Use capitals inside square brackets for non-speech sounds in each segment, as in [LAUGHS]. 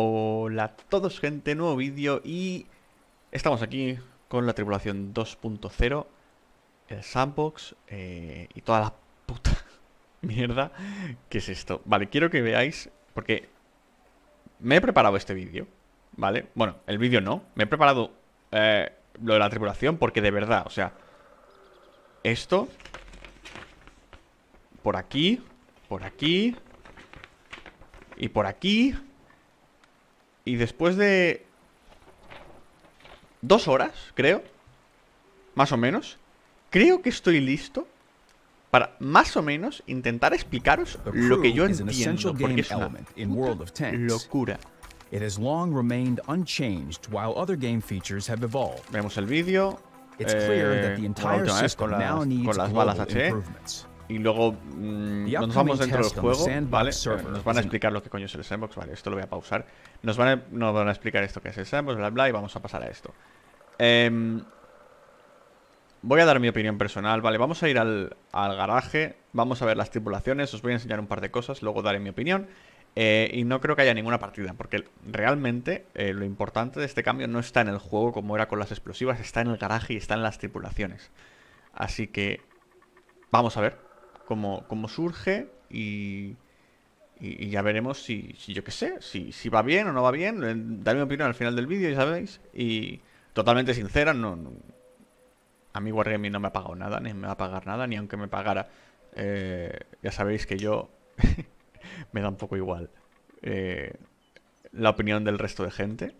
Hola a todos gente, nuevo vídeo y estamos aquí con la tripulación 2.0, el sandbox eh, y toda la puta [LAUGHS] mierda que es esto. Vale, quiero que veáis porque me he preparado este vídeo, ¿vale? Bueno, el vídeo no, me he preparado eh, lo de la tripulación porque de verdad, o sea, esto, por aquí, por aquí y por aquí... Y después de... Dos horas, creo. Más o menos. Creo que estoy listo para más o menos intentar explicaros lo que yo entiendo, porque es una locura. It has long remained unchanged while other game features have evolved. Vemos el vídeo. It's clear that the eh, entire eh, system now needs global improvements y luego mm, nos vamos dentro del juego, ¿vale? Eh, nos van a explicar lo que coño es el sandbox, vale, esto lo voy a pausar. Nos van a, explicar esto que es el sandbox, bla, bla, y vamos a pasar a esto. Em, voy a dar mi opinión personal, ¿vale? Vamos a ir al, garaje, vamos a ver las tripulaciones, os voy a enseñar un par de cosas, luego daré mi opinión. Eh, y no creo que haya ninguna partida, porque realmente eh, lo importante de este cambio no está en el juego como era con las explosivas, está en el garaje y está en las tripulaciones. Así que vamos a ver como surge y, ya veremos si, yo qué sé, si, va bien o no va bien. Eh, dar mi opinión al final del vídeo, ya sabéis. Y totalmente sincera, no, a mí Wargaming no me ha pagado nada, ni me va a pagar nada, ni aunque me pagara. Eh, ya sabéis que yo [LAUGHS] me da un poco igual eh, la opinión del resto de gente.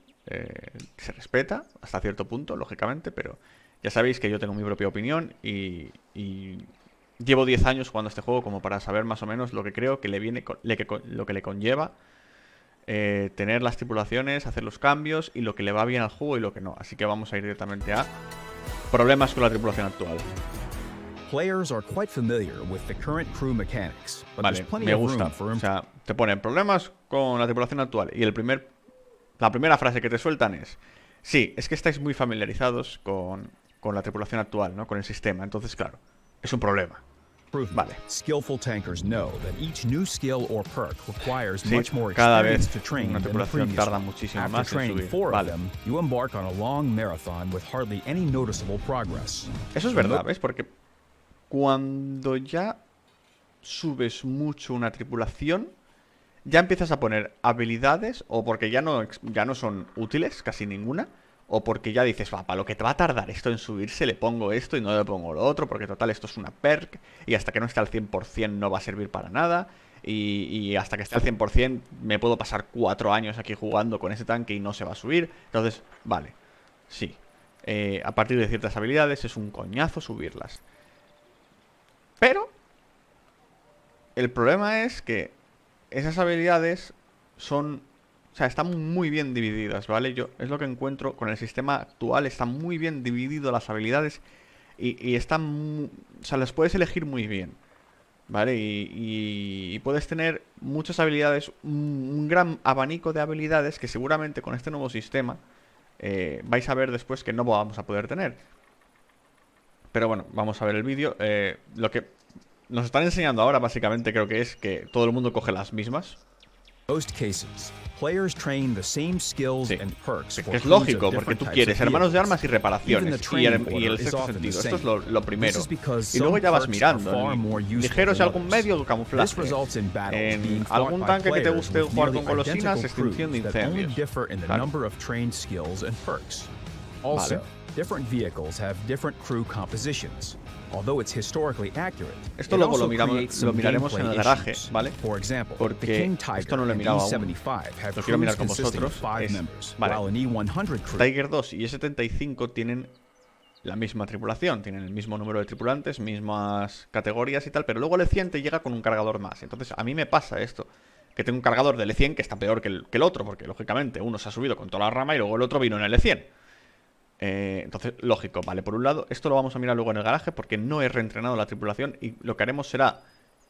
se respeta hasta cierto punto, lógicamente, pero ya sabéis que yo tengo mi propia opinión y llevo 10 años jugando este juego como para saber más o menos lo que creo que le viene, lo que le conlleva eh, tener las tripulaciones, hacer los cambios y lo que le va bien al juego y lo que no. Así que vamos a ir directamente a problemas con la tripulación actual. Players are quite familiar with the current crew mechanics, vale, me gusta. O sea, te ponen problemas con la tripulación actual y el primer, la primera frase que te sueltan es, sí, es que estáis muy familiarizados con, con la tripulación actual, ¿no? Con el sistema. Entonces, claro, es un problema. Vale. cada vez una tripulación tarda muchísimo más en subir. Vale. Eso es verdad, ¿ves? Porque cuando ya subes mucho una tripulación, ya empiezas a poner habilidades, o porque ya no, ya no son útiles, casi ninguna, o porque ya dices, va, para lo que te va a tardar esto en subirse, le pongo esto y no le pongo lo otro, porque total, esto es una perk, y hasta que no esté al 100% no va a servir para nada, y, hasta que esté al 100% me puedo pasar cuatro años aquí jugando con ese tanque y no se va a subir, entonces, vale, sí. Eh, a partir de ciertas habilidades es un coñazo subirlas. Pero, el problema es que esas habilidades son o sea, están muy bien divididas, ¿vale? Yo es lo que encuentro con el sistema actual, Están muy bien divididas las habilidades y, están, o sea, las puedes elegir muy bien, ¿vale? Y, puedes tener muchas habilidades, un, gran abanico de habilidades que seguramente con este nuevo sistema eh, vais a ver después que no vamos a poder tener. Pero bueno, vamos a ver el vídeo. Eh, lo que nos están enseñando ahora básicamente creo que es que todo el mundo coge las mismas, most cases, players train the same skills and perks es lógico, porque tú quieres hermanos de armas y reparaciones y el, y el sexto sentido. Esto es lo, lo primero. Y luego ya vas mirando. Ligeros algún medio de camuflaje. En algún tanque que te guste jugar con golosinas, extinción de incendios. Vale. Different vehicles have different crew compositions. Although it's accurate, esto luego lo, miramos, lo miraremos en el garaje, ¿vale? Porque esto no lo he mirado e Lo quiero mirar con vosotros. vale. E Tiger 2 y E75 tienen la misma tripulación, tienen el mismo número de tripulantes, mismas categorías y tal, pero luego el E100 te llega con un cargador más. Entonces a mí me pasa esto, que tengo un cargador del E100 que está peor que el, que el otro, porque lógicamente uno se ha subido con toda la rama y luego el otro vino en el E100. Eh, entonces, lógico, vale, por un lado, esto lo vamos a mirar luego en el garaje porque no he reentrenado la tripulación y lo que haremos será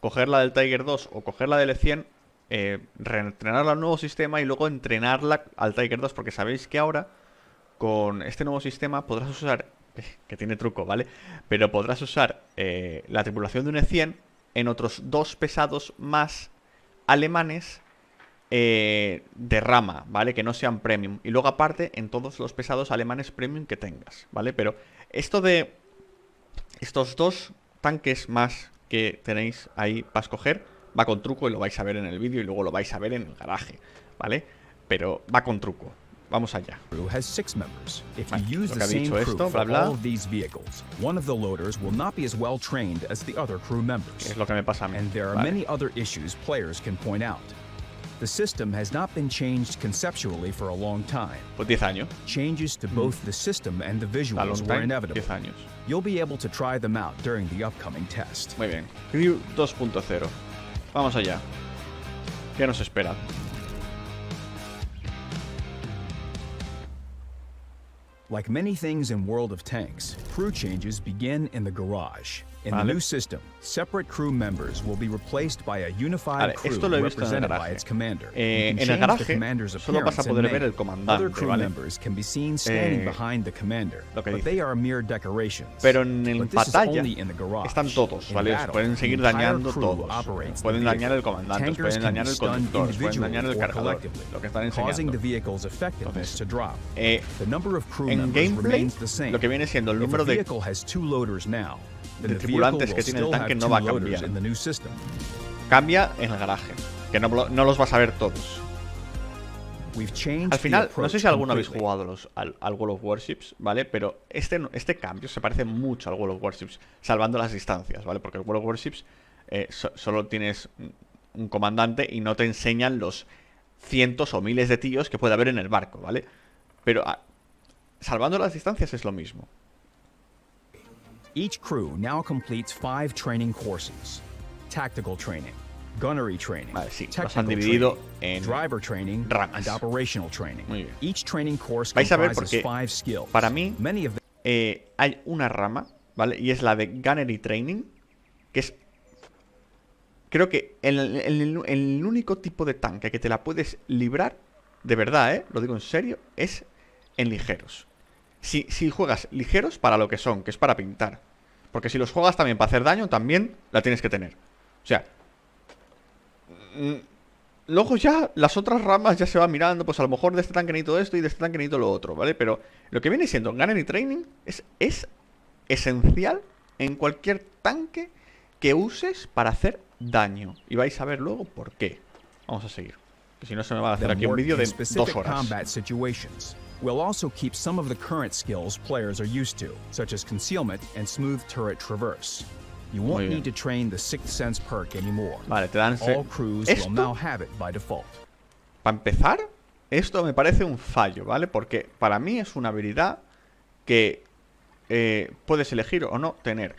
coger la del Tiger 2 o coger la del E100, eh, reentrenarla al nuevo sistema y luego entrenarla al Tiger 2 porque sabéis que ahora con este nuevo sistema podrás usar, eh, que tiene truco, ¿vale? Pero podrás usar la tripulación de un E100 en otros dos pesados más alemanes eh, de rama, ¿vale? Que no sean premium. Y luego aparte en todos los pesados alemanes premium que tengas, ¿vale? Pero esto de estos dos tanques más que tenéis ahí para escoger, va con truco y lo vais a ver en el vídeo y luego lo vais a ver en el garaje, ¿vale? Pero va con truco. Vamos allá. Has six members. If use Es lo que me pasa a mí. And The system has not been changed conceptually for a long time. Pues 10 años. Changes to both the system and the visuals were inevitable. años. You'll be able to try them out during the upcoming test. Muy bien. Crew 2.0. Vamos allá. ¿Qué nos espera? Like many things in World of Tanks, crew changes begin in the garage. In the new system, separate crew members will be replaced by a unified crew esto lo he visto en el garaje. Eh, en el garaje solo vas a poder ver el comandante, but they are mere decorations. Pero en, batalla están todos, ¿vale? Os pueden seguir dañando todos. Pueden dañar el comandante, os pueden dañar el conductor, os pueden dañar el cargador, lo que están enseñando. Entonces, eh, en gameplay, lo que viene siendo el número de de tripulantes que tiene el tanque no va a cambiar. Cambia en el garaje, que no, los vas a ver todos. Al final, no sé si alguno habéis jugado los, al, World of Warships, ¿vale? Pero este, este cambio se parece mucho al World of Warships, salvando las distancias, ¿vale? Porque el World of Warships eh, solo tienes un comandante y no te enseñan los cientos o miles de tíos que puede haber en el barco, ¿vale? Pero ah, salvando las distancias es lo mismo. Each crew now completes five training courses. Tactical training, gunnery training, vale, ah, sí, han dividido en driver training, ramas. And operational training. Each training course Vais a para mí eh, hay una rama, ¿vale? Y es la de gunnery training, que es creo que el, el, el único tipo de tanque que te la puedes librar, de verdad, ¿eh? Lo digo en serio, es en ligeros. Si, si juegas ligeros para lo que son, que es para pintar, porque si los juegas también para hacer daño, también la tienes que tener. O sea... Mm, luego ya las otras ramas ya se van mirando, pues a lo mejor de este tanque necesito esto y de este tanque necesito lo otro, ¿vale? Pero lo que viene siendo y Training es, es esencial en cualquier tanque que uses para hacer daño. Y vais a ver luego por qué. Vamos a seguir. Que si no se me va a hacer aquí un vídeo de dos horas. We'll also keep some of the current skills players are used to, such as concealment and smooth turret traverse. You won't need to train the sixth sense perk anymore. Vale, te dan All crews esto, will now have it by default. Para empezar, esto me parece un fallo, ¿vale? Porque para mí es una habilidad que eh, puedes elegir o no tener.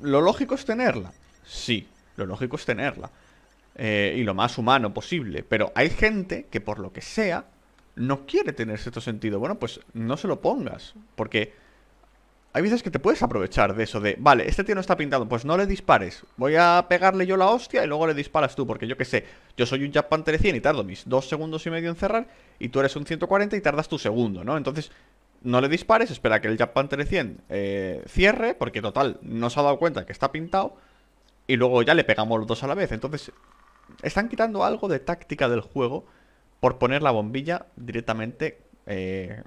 ¿Lo lógico es tenerla? Sí, lo lógico es tenerla. Eh, y lo más humano posible. Pero hay gente que por lo que sea no quiere tener esto sentido. Bueno, pues no se lo pongas, porque hay veces que te puedes aprovechar de eso de, vale, este tío no está pintado, pues no le dispares. Voy a pegarle yo la hostia y luego le disparas tú, porque yo qué sé, yo soy un japan tele 100 y tardo mis dos segundos y medio en cerrar y tú eres un 140 y tardas tu segundo, ¿no? Entonces, no le dispares, espera que el japan tele eh, 100 cierre, porque total, no se ha dado cuenta que está pintado y luego ya le pegamos los dos a la vez. Entonces, están quitando algo de táctica del juego por poner la bombilla directamente expuesta. Eh,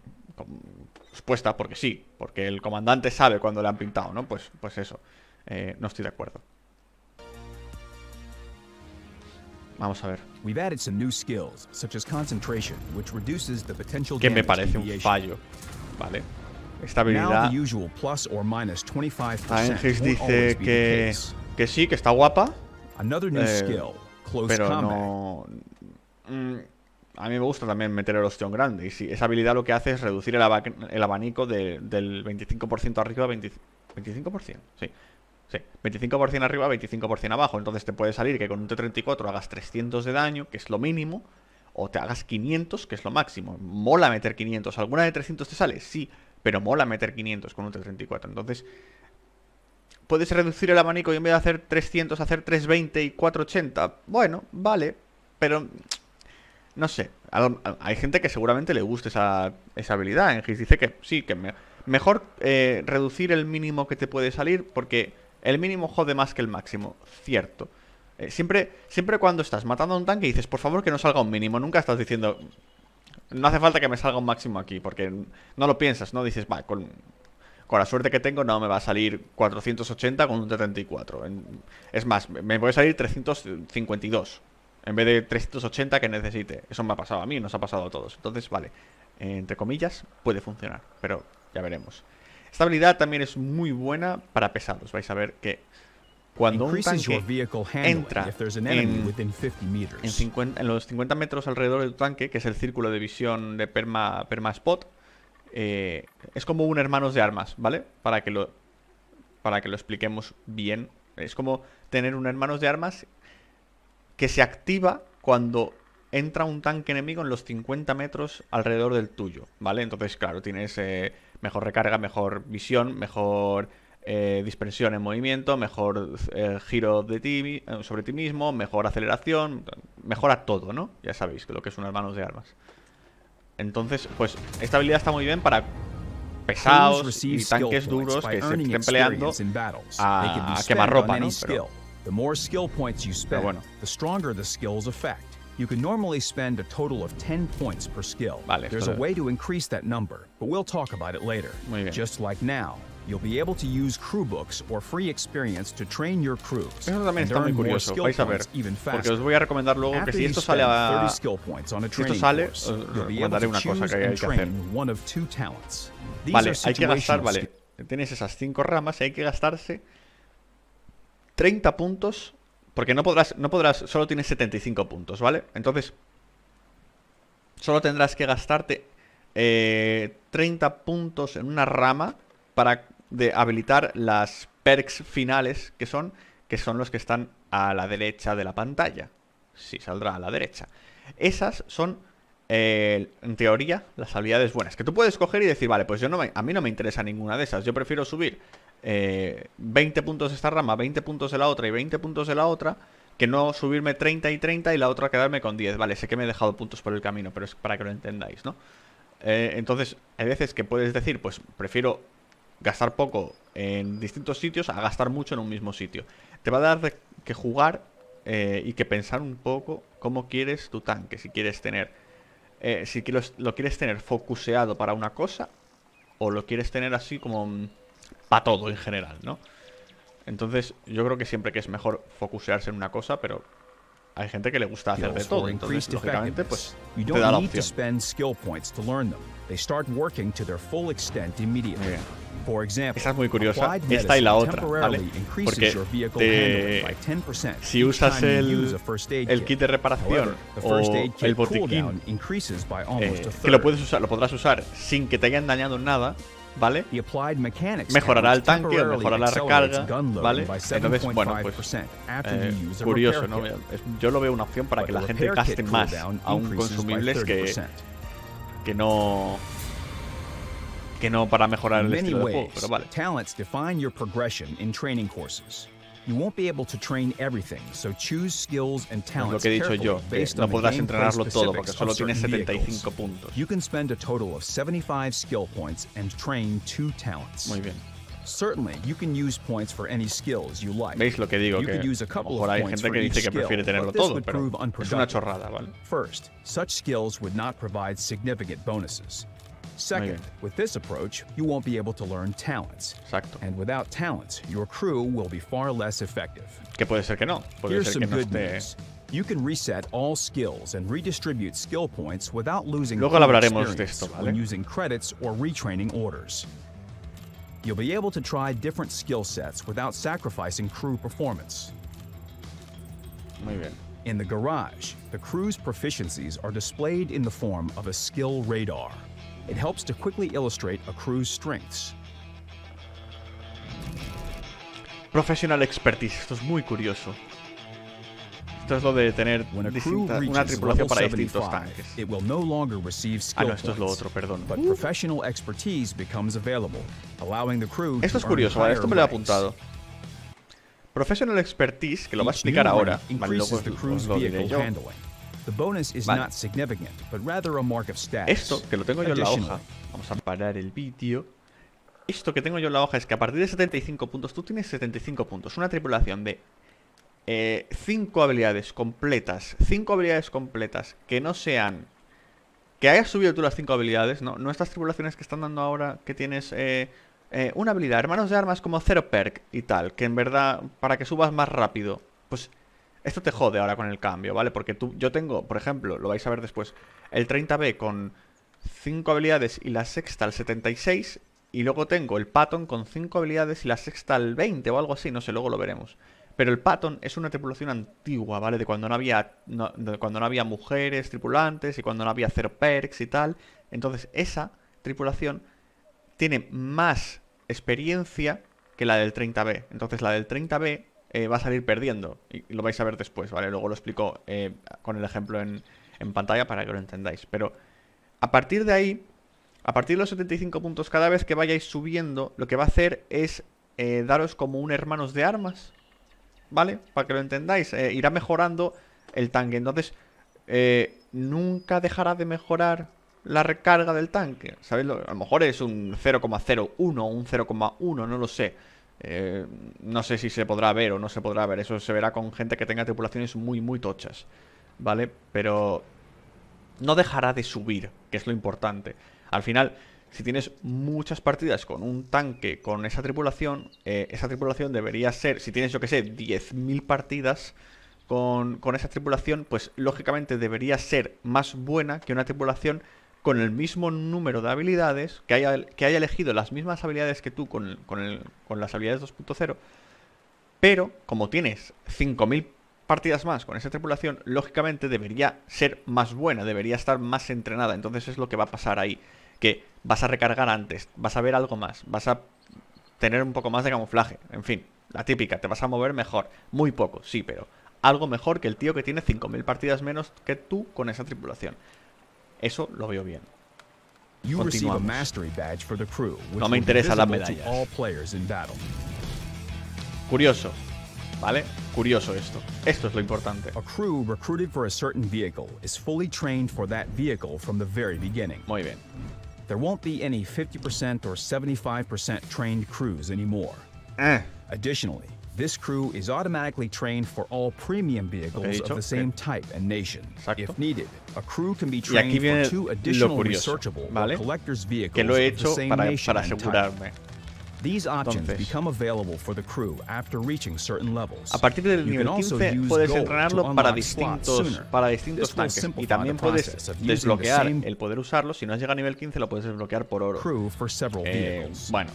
puesta porque sí, porque el comandante sabe cuando le han pintado, ¿no? Pues, pues eso, eh, no estoy de acuerdo. Vamos a ver. Que me parece un fallo, ¿vale? Estabilidad. habilidad... Ah, dice que, que sí, que está guapa. Eh, pero no a mí me gusta también meter el ostión grande. Y si esa habilidad lo que hace es reducir el, abanico del 25% arriba a 25%. Sí. Sí, 25% arriba, 25% abajo. Entonces te puede salir que con un T34 hagas 300 de daño, que es lo mínimo, o te hagas 500, que es lo máximo. Mola meter 500. ¿Alguna de 300 te sale? Sí, pero mola meter 500 con un T34. Entonces, puedes reducir el abanico y en vez de hacer 300, hacer 320 y 480. Bueno, vale, pero no sé, hay gente que seguramente le guste esa, esa habilidad. Engis dice que sí, que mejor eh, reducir el mínimo que te puede salir porque el mínimo jode más que el máximo. Cierto. Eh, siempre, siempre cuando estás matando a un tanque dices, por favor que no salga un mínimo. Nunca estás diciendo, no hace falta que me salga un máximo aquí porque no lo piensas, ¿no? Dices, va, con, con la suerte que tengo no me va a salir 480 con un T34. Es más, me puede salir 352. En vez de 380 que necesite. Eso me ha pasado a mí, nos ha pasado a todos. Entonces, vale, entre comillas, puede funcionar. Pero ya veremos. Esta habilidad también es muy buena para pesados. Vais a ver que cuando un tanque entra en, 50, en, los 50 metros alrededor de tu tanque, que es el círculo de visión de perma, perma spot, eh, es como un hermanos de armas, ¿vale? Para que lo, para que lo expliquemos bien. Es como tener un hermanos de armas que se activa cuando entra un tanque enemigo en los 50 metros alrededor del tuyo, ¿vale? Entonces, claro, tienes eh, mejor recarga, mejor visión, mejor eh, dispersión en movimiento, mejor eh, giro de sobre ti mismo, mejor aceleración, mejora todo, ¿no? Ya sabéis lo que es unas manos de armas. Entonces, pues esta habilidad está muy bien para pesados y tanques duros que se estén a, quemar ropa, ¿no? The more skill points you spend, bueno. the stronger the skill's effect. You can normally spend a total of 10 points per skill. Vale, There's a way to increase that number, but we'll talk about it later. Just like now, you'll be able to use crew books or free experience to train your crews. Eso también está muy curioso, vais a ver, porque os voy a recomendar luego que si esto sale a si esto sale, os recomendaré una cosa que hay que hacer. Vale, hay que gastar, vale, tienes esas cinco ramas y hay que gastarse 30 puntos, porque no podrás, no podrás, solo tienes 75 puntos, ¿vale? Entonces, solo tendrás que gastarte 30 eh, puntos en una rama para de habilitar las perks finales que son, que son los que están a la derecha de la pantalla. si saldrá a la derecha. Esas son, eh, en teoría, las habilidades buenas. Que tú puedes coger y decir, vale, pues yo no a mí no me interesa ninguna de esas. Yo prefiero subir 20 eh, puntos de esta rama, 20 puntos de la otra y 20 puntos de la otra, que no subirme 30 y 30 y la otra quedarme con 10. Vale, sé que me he dejado puntos por el camino, pero es para que lo entendáis, ¿no? Eh, entonces, hay veces que puedes decir, pues prefiero gastar poco en distintos sitios a gastar mucho en un mismo sitio. Te va a dar que jugar eh, y que pensar un poco cómo quieres tu tanque, si quieres tener... si lo, lo quieres tener focuseado para una cosa o lo quieres tener así como mm, para todo en general, ¿no? Entonces, yo creo que siempre que es mejor focusearse en una cosa, pero hay gente que le gusta hacer de todo, entonces lógicamente pues te da la opción. Esa es muy curiosa, esta y la otra, ¿vale? Porque te, si usas el, el kit de reparación o el botiquín, eh, que lo puedes usar, lo podrás usar sin que te hayan dañado nada, ¿vale? Mejorará el tanque o mejorará la recarga, ¿vale? Entonces, bueno, pues eh, curioso, ¿no? Yo lo veo una opción para que la gente gaste más aún consumibles que, que no que no para mejorar el estilo de juego, pero vale. You won't be able to train everything, so choose skills and talents lo que he dicho yo, que no podrás entrenarlo todo porque solo tienes 75 puntos. You can spend a total of 75 skill points and train two talents. Muy bien. Certainly, you can use points for any skills you like. ¿Veis lo que digo? You que could use a couple of hay gente que dice que prefiere tenerlo todo, pero es una chorrada, ¿vale? First, such skills would not provide significant bonuses. Second, with this approach, you won't be able to learn talents. Exacto. And without talents, your crew will be far less effective. Que puede ser que no. Puede Here's some good no news. You can reset all skills and redistribute skill points without losing Luego hablaremos de esto, ¿vale? when using credits or retraining orders. You'll be able to try different skill sets without sacrificing crew performance. Muy bien. In the garage, the crew's proficiencies are displayed in the form of a skill radar. it helps to quickly illustrate a crew's strengths. Professional expertise, esto es muy curioso. Esto es lo de tener una tripulación para distintos tanques. It will no longer receive skill ah, no, esto es lo otro, perdón. But professional expertise becomes available, allowing the crew esto es curioso, vale, esto me lo he apuntado. Professional expertise, que lo va a explicar ahora. Vale, luego os, os lo diré yo. Esto, que lo tengo yo en la hoja, vamos a parar el vídeo. Esto que tengo yo en la hoja es que a partir de 75 puntos, tú tienes 75 puntos, una tripulación de 5 eh, habilidades completas, 5 habilidades completas que no sean... Que hayas subido tú las 5 habilidades, ¿no? estas tripulaciones que están dando ahora que tienes... Eh, eh, una habilidad, hermanos de armas como 0 perk y tal, que en verdad, para que subas más rápido, pues esto te jode ahora con el cambio, ¿vale? Porque tú, yo tengo, por ejemplo, lo vais a ver después, el 30B con 5 habilidades y la sexta al 76. Y luego tengo el Patton con 5 habilidades y la sexta al 20 o algo así, no sé, luego lo veremos. Pero el Patton es una tripulación antigua, ¿vale? De cuando no había, cuando no había mujeres tripulantes y cuando no había perks y tal. Entonces, esa tripulación tiene más experiencia que la del 30B. Entonces, la del 30B eh, va a salir perdiendo. Y lo vais a ver después, ¿vale? Luego lo explico eh, con el ejemplo en, pantalla para que lo entendáis. Pero a partir de ahí, a partir de los 75 puntos cada vez que vayáis subiendo, lo que va a hacer es eh, daros como un hermanos de armas, ¿vale? Para que lo entendáis, irá mejorando el tanque. Entonces, nunca dejará de mejorar la recarga del tanque, ¿sabéis? A lo mejor es un 0,01 o un 0,1, no lo sé. Eh, no sé si se podrá ver o no se podrá ver. Eso se verá con gente que tenga tripulaciones muy, muy tochas. ¿Vale? Pero no dejará de subir, que es lo importante. Al final, si tienes muchas partidas con un tanque, con esa tripulación, eh, esa tripulación debería ser, si tienes, yo que sé, 10.000 partidas con, con esa tripulación, pues lógicamente debería ser más buena que una tripulación con el mismo número de habilidades, que haya, que elegido las mismas habilidades que tú con, con las habilidades 2.0, pero como tienes 5.000 partidas más con esa tripulación, lógicamente debería ser más buena, debería estar más entrenada. Entonces es lo que va a pasar ahí, que vas a recargar antes, vas a ver algo más, vas a tener un poco más de camuflaje, en fin, la típica, te vas a mover mejor, muy poco, sí, pero algo mejor que el tío que tiene 5.000 partidas menos que tú con esa tripulación. Eso lo veo bien. No me interesan las medallas. Curioso, ¿vale? Curioso esto. Esto es lo importante. crew recruited a certain vehicle vehicle fully trained for that from the Muy bien. There won't be any 50% or 75% trained crews anymore. Eh. Additionally, This crew is automatically trained for all premium vehicles of the same type and nation. Exacto. If needed, a crew can be trained for two additional curioso, researchable ¿vale? collector's vehicles of the same para, nation para and type. These options Entonces, become available for the crew after reaching certain levels. A partir del nivel 15 puedes entrenarlo para distintos, para distintos tanques y también puedes desbloquear el poder usarlo. Si no has llegado a nivel 15 lo puedes desbloquear por oro. Eh, bueno,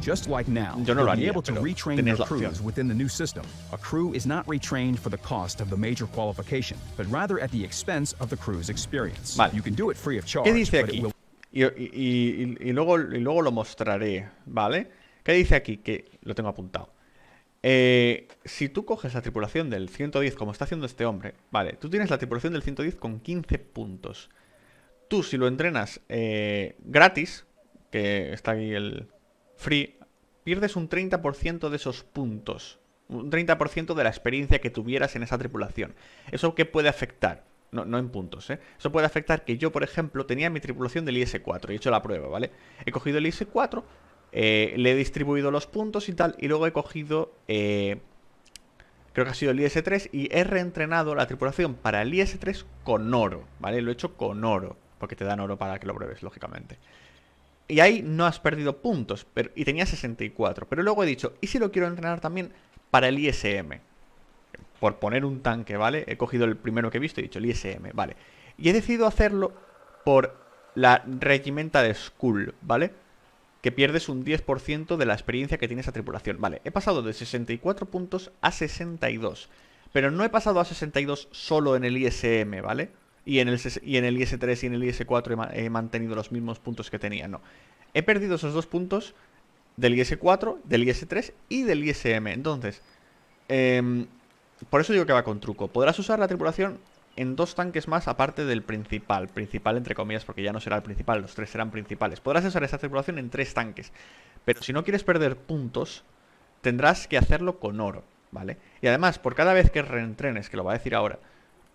Just like now, Yo no lo haría, able to retrain your crews within the new system. A crew is not retrained for the cost of the major qualification, but rather at the expense of the crew's experience. Vale. You can do it free of charge, ¿Qué dice aquí? Y, y, y, luego, y luego lo mostraré, ¿vale? ¿Qué dice aquí? Que lo tengo apuntado. Eh, si tú coges la tripulación del 110, como está haciendo este hombre, vale, tú tienes la tripulación del 110 con 15 puntos. Tú, si lo entrenas eh, gratis, que está aquí el, free, pierdes un 30% de esos puntos, un 30% de la experiencia que tuvieras en esa tripulación. ¿Eso qué puede afectar? No, en puntos, ¿eh? Eso puede afectar que yo, por ejemplo, tenía mi tripulación del IS-4, he hecho la prueba, ¿vale? He cogido el IS-4, eh, le he distribuido los puntos y tal, y luego he cogido... Eh, creo que ha sido el IS-3 y he reentrenado la tripulación para el IS-3 con oro, ¿vale? Lo he hecho con oro, porque te dan oro para que lo pruebes, lógicamente y ahí no has perdido puntos, pero, y tenía 64. Pero luego he dicho, ¿y si lo quiero entrenar también para el ISM? Por poner un tanque, ¿vale? He cogido el primero que he visto y he dicho el ISM, ¿vale? Y he decidido hacerlo por la regimenta de Skull, ¿vale? Que pierdes un 10% de la experiencia que tiene esa tripulación. Vale, he pasado de 64 puntos a 62. Pero no he pasado a 62 solo en el ISM, ¿vale? y en el, y en el IS3 y en el IS4 he, mantenido los mismos puntos que tenía, no. He perdido esos dos puntos del IS4, del IS3 y del ISM. Entonces, em, por eso digo que va con truco. Podrás usar la tripulación en dos tanques más aparte del principal. Principal entre comillas, porque ya no será el principal, los tres serán principales. Podrás usar esa tripulación en tres tanques. Pero si no quieres perder puntos, tendrás que hacerlo con oro, ¿vale? Y además, por cada vez que reentrenes, que lo va a decir ahora,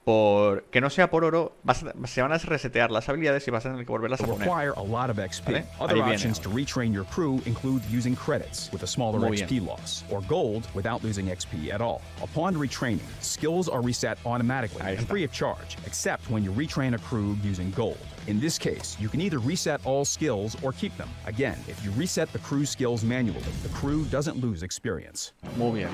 por que no sea por oro, vas, se van a resetear las habilidades y vas a tener que volverlas a poner. ¿Vale? Other options to retrain your crew include using credits with a smaller Muy XP bien. loss or gold without losing XP at all. Upon retraining, skills are reset automatically and free of charge, except when you retrain a crew using gold. In this case, you can either reset all skills or keep them. Again, if you reset the crew skills manually, the crew doesn't lose experience. Muy bien.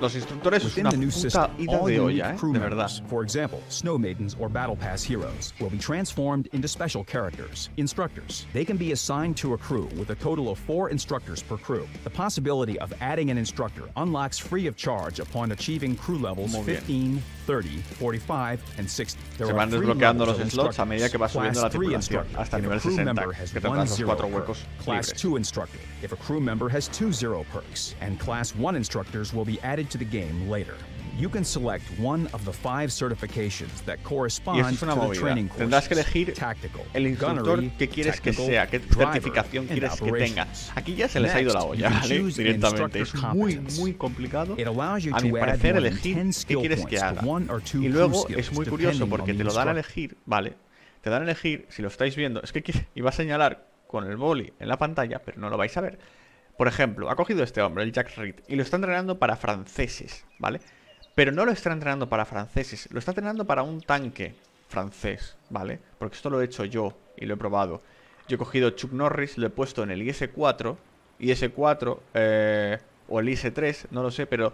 Los instructores Within es una puta ida de olla, eh, de verdad. For example, snow maidens or battle pass heroes will be transformed into special characters, instructors. They can be assigned to a crew with a total of four instructors per crew. The possibility of adding an instructor unlocks free of charge upon achieving crew levels 15, 30, 45, and 60. There Se van desbloqueando los slots a medida que va subiendo la tripulación, hasta el nivel 60, que tendrán los cuatro huecos Class 2 instructor, if a crew member has two zero perks, and class 1 instructors will be added to the game later. You can select one of the five certifications that correspond es to the training Tendrás que elegir el instructor que quieres que sea, qué certificación quieres que tenga. Aquí ya se les ha ido la olla, Directamente. Es muy, muy complicado, a mi parecer, elegir qué quieres que haga. Y luego es muy curioso porque te lo dan a elegir, ¿vale? Te dan a elegir, si lo estáis viendo, es que iba a señalar con el boli en la pantalla, pero no lo vais a ver por ejemplo, ha cogido este hombre, el Jack Reed, y lo está entrenando para franceses, ¿vale? Pero no lo está entrenando para franceses, lo está entrenando para un tanque francés, ¿vale? Porque esto lo he hecho yo y lo he probado. Yo he cogido Chuck Norris, lo he puesto en el IS-4, IS-4 eh, o el IS-3, no lo sé, pero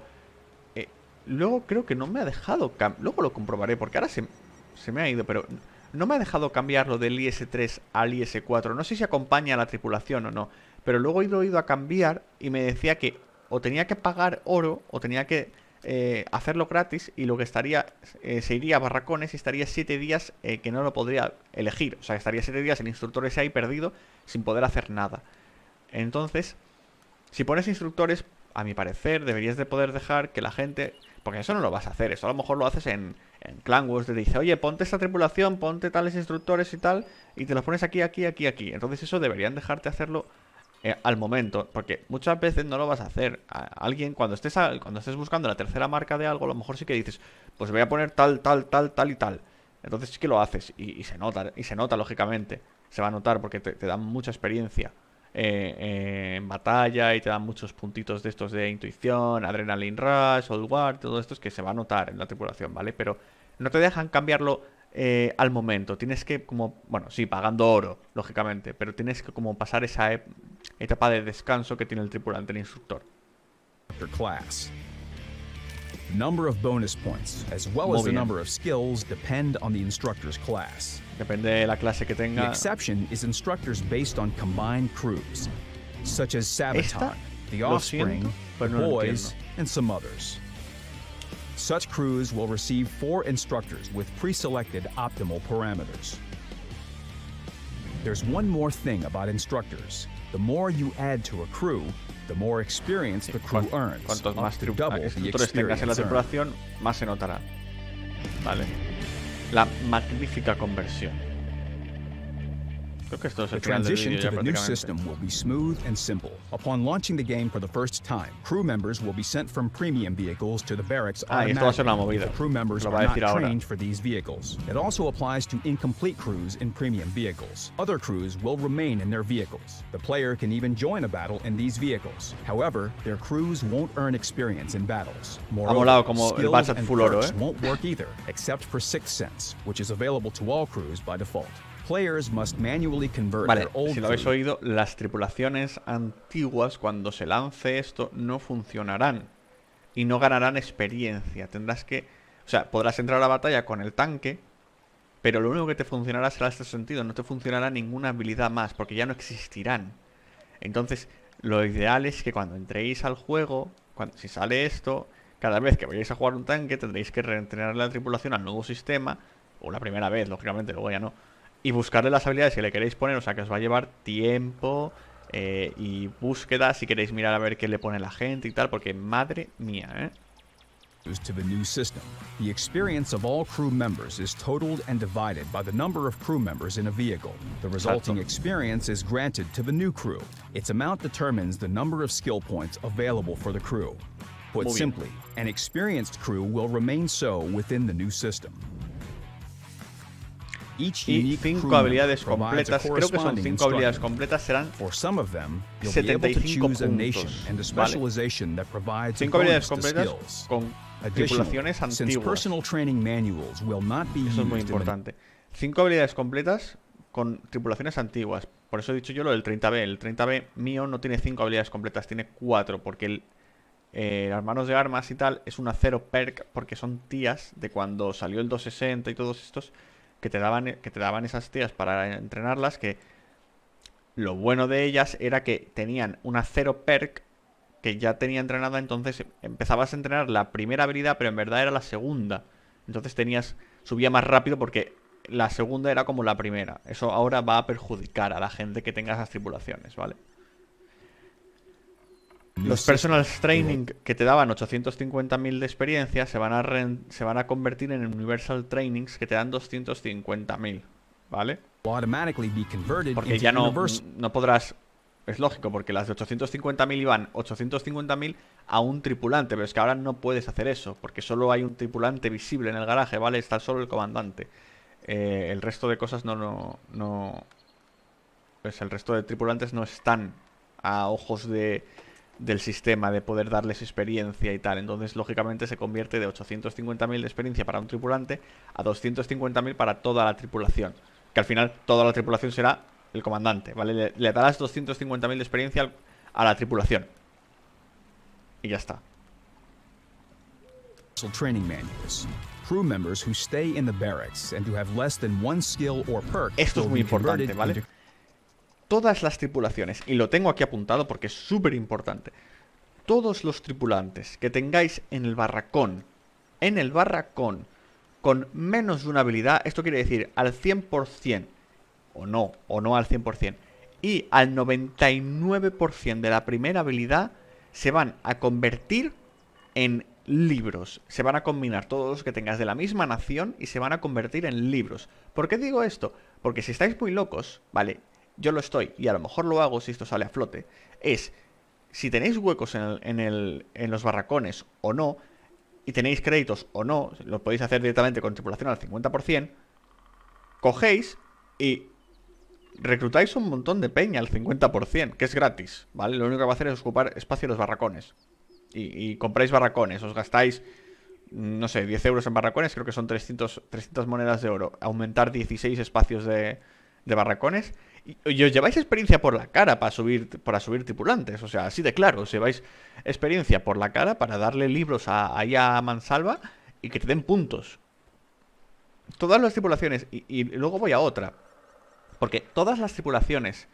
eh, luego creo que no me ha dejado... Luego lo comprobaré, porque ahora se, se me ha ido, pero no me ha dejado cambiarlo del IS-3 al IS-4. No sé si acompaña a la tripulación o no. Pero luego he ido a cambiar y me decía que o tenía que pagar oro o tenía que eh, hacerlo gratis y lo que estaría eh, se iría a barracones y estaría siete días eh, que no lo podría elegir. O sea, estaría 7 días el instructor ese ahí perdido sin poder hacer nada. Entonces, si pones instructores, a mi parecer, deberías de poder dejar que la gente... Porque eso no lo vas a hacer, eso a lo mejor lo haces en, en Clan Wars, te dice, oye, ponte esta tripulación, ponte tales instructores y tal, y te los pones aquí, aquí, aquí, aquí. Entonces eso deberían dejarte hacerlo eh, al momento, porque muchas veces no lo vas a hacer. alguien, cuando estés, cuando estés buscando la tercera marca de algo, a lo mejor sí que dices, pues voy a poner tal, tal, tal, tal y tal. Entonces sí que lo haces y, se nota, y se nota lógicamente, se va a notar porque te, dan mucha experiencia eh, eh, en batalla y te dan muchos puntitos de estos de intuición, adrenaline rush, old war, todo esto es que se va a notar en la tripulación, ¿vale? Pero no te dejan cambiarlo al momento. Tienes que como, bueno, sí, pagando oro, lógicamente, pero tienes que como pasar esa, etapa de descanso que tiene el tripulante, el instructor. Class. Number of bonus points, as well as the number of skills, depend on the instructor's class. Depende de la clase que tenga. The exception is instructors based on combined crews, such as Sabaton, the Offspring, Boys, and some others. Such crews will receive four instructors with pre-selected optimal parameters. There's one more thing about instructors. The Cuantos más instructores tengas en la tripulación, más se notará. Vale. La magnífica conversión. The transition to the new system will be smooth and simple. Upon launching the game for the first time, crew members will be sent from premium vehicles to the barracks ah, automatically. The crew members are not trained for these vehicles. It also applies to incomplete crews in premium vehicles. Other crews will remain in their vehicles. The player can even join a battle in these vehicles. However, their crews won't earn experience in battles. Moreover, skills and full ¿eh? won't work either, except for Sixth Sense, which is available to all crews by default. Vale, si lo habéis oído, las tripulaciones antiguas cuando se lance esto no funcionarán y no ganarán experiencia. Tendrás que, o sea, podrás entrar a la batalla con el tanque, pero lo único que te funcionará será este sentido, no te funcionará ninguna habilidad más porque ya no existirán. Entonces, lo ideal es que cuando entréis al juego, cuando si sale esto, cada vez que vayáis a jugar un tanque tendréis que reentrenar la tripulación al nuevo sistema o la primera vez, lógicamente, luego ya no y buscarle las habilidades que le queréis poner, o sea que os va a llevar tiempo eh, y búsqueda si queréis mirar a ver qué le pone la gente y tal, porque madre mía, ¿eh? To the new system, the experience of all crew members is totaled and divided by the number of crew members in a vehicle. The resulting experience is granted to the new crew. Its amount determines the number of skill points available for the crew. Put simply, an experienced crew will remain so within the new system. Y Cinco habilidades completas, creo que son cinco habilidades completas, serán 75 puntos. Vale. Cinco habilidades completas con tripulaciones antiguas. Eso es muy importante. Cinco habilidades completas con tripulaciones antiguas. Por eso he dicho yo lo del 30B. El 30B mío no tiene cinco habilidades completas, tiene cuatro, porque el eh, las manos de armas y tal es una cero perk porque son tías de cuando salió el 260 y todos estos que te daban, que te daban esas tías para entrenarlas que lo bueno de ellas era que tenían una cero perk que ya tenía entrenada, entonces empezabas a entrenar la primera habilidad, pero en verdad era la segunda. Entonces tenías, subía más rápido porque la segunda era como la primera. Eso ahora va a perjudicar a la gente que tenga esas tripulaciones, ¿vale? Los Personals personal training que te daban 850.000 de experiencia se van, a se van a convertir en universal trainings que te dan 250.000, ¿vale? Porque ya no, no podrás... Es lógico, porque las de 850.000 iban 850.000 a un tripulante, pero es que ahora no puedes hacer eso, porque solo hay un tripulante visible en el garaje, ¿vale? Está solo el comandante. Eh, el resto de cosas no, no, no... Pues el resto de tripulantes no están a ojos de del sistema, de poder darles experiencia y tal. Entonces, lógicamente, se convierte de 850.000 de experiencia para un tripulante a 250.000 para toda la tripulación. Que al final toda la tripulación será el comandante, ¿vale? Le, darás 250.000 de experiencia a la tripulación. Y ya está. Esto es muy importante, ¿vale? todas las tripulaciones, y lo tengo aquí apuntado porque es súper importante, todos los tripulantes que tengáis en el barracón, en el barracón, con menos de una habilidad, esto quiere decir al 100%, o no, o no al 100%, y al 99% de la primera habilidad se van a convertir en libros. Se van a combinar todos los que tengas de la misma nación y se van a convertir en libros. ¿Por qué digo esto? Porque si estáis muy locos, ¿vale? yo lo estoy, y a lo mejor lo hago si esto sale a flote, es si tenéis huecos en, los barracones o no, y tenéis créditos o no, lo podéis hacer directamente con tripulación al 50%, cogéis y reclutáis un montón de peña al 50%, que es gratis, ¿vale? Lo único que va a hacer es ocupar espacio en los barracones. Y, compráis barracones, os gastáis, no sé, 10 euros en barracones, creo que son 300, 300 monedas de oro. Aumentar 16 espacios de, de barracones y, os lleváis experiencia por la cara para subir, para subir tripulantes. O sea, así de claro, os lleváis experiencia por la cara para darle libros a, ahí a Mansalva y que te den puntos. Todas las tripulaciones, y, luego voy a otra. Porque todas las tripulaciones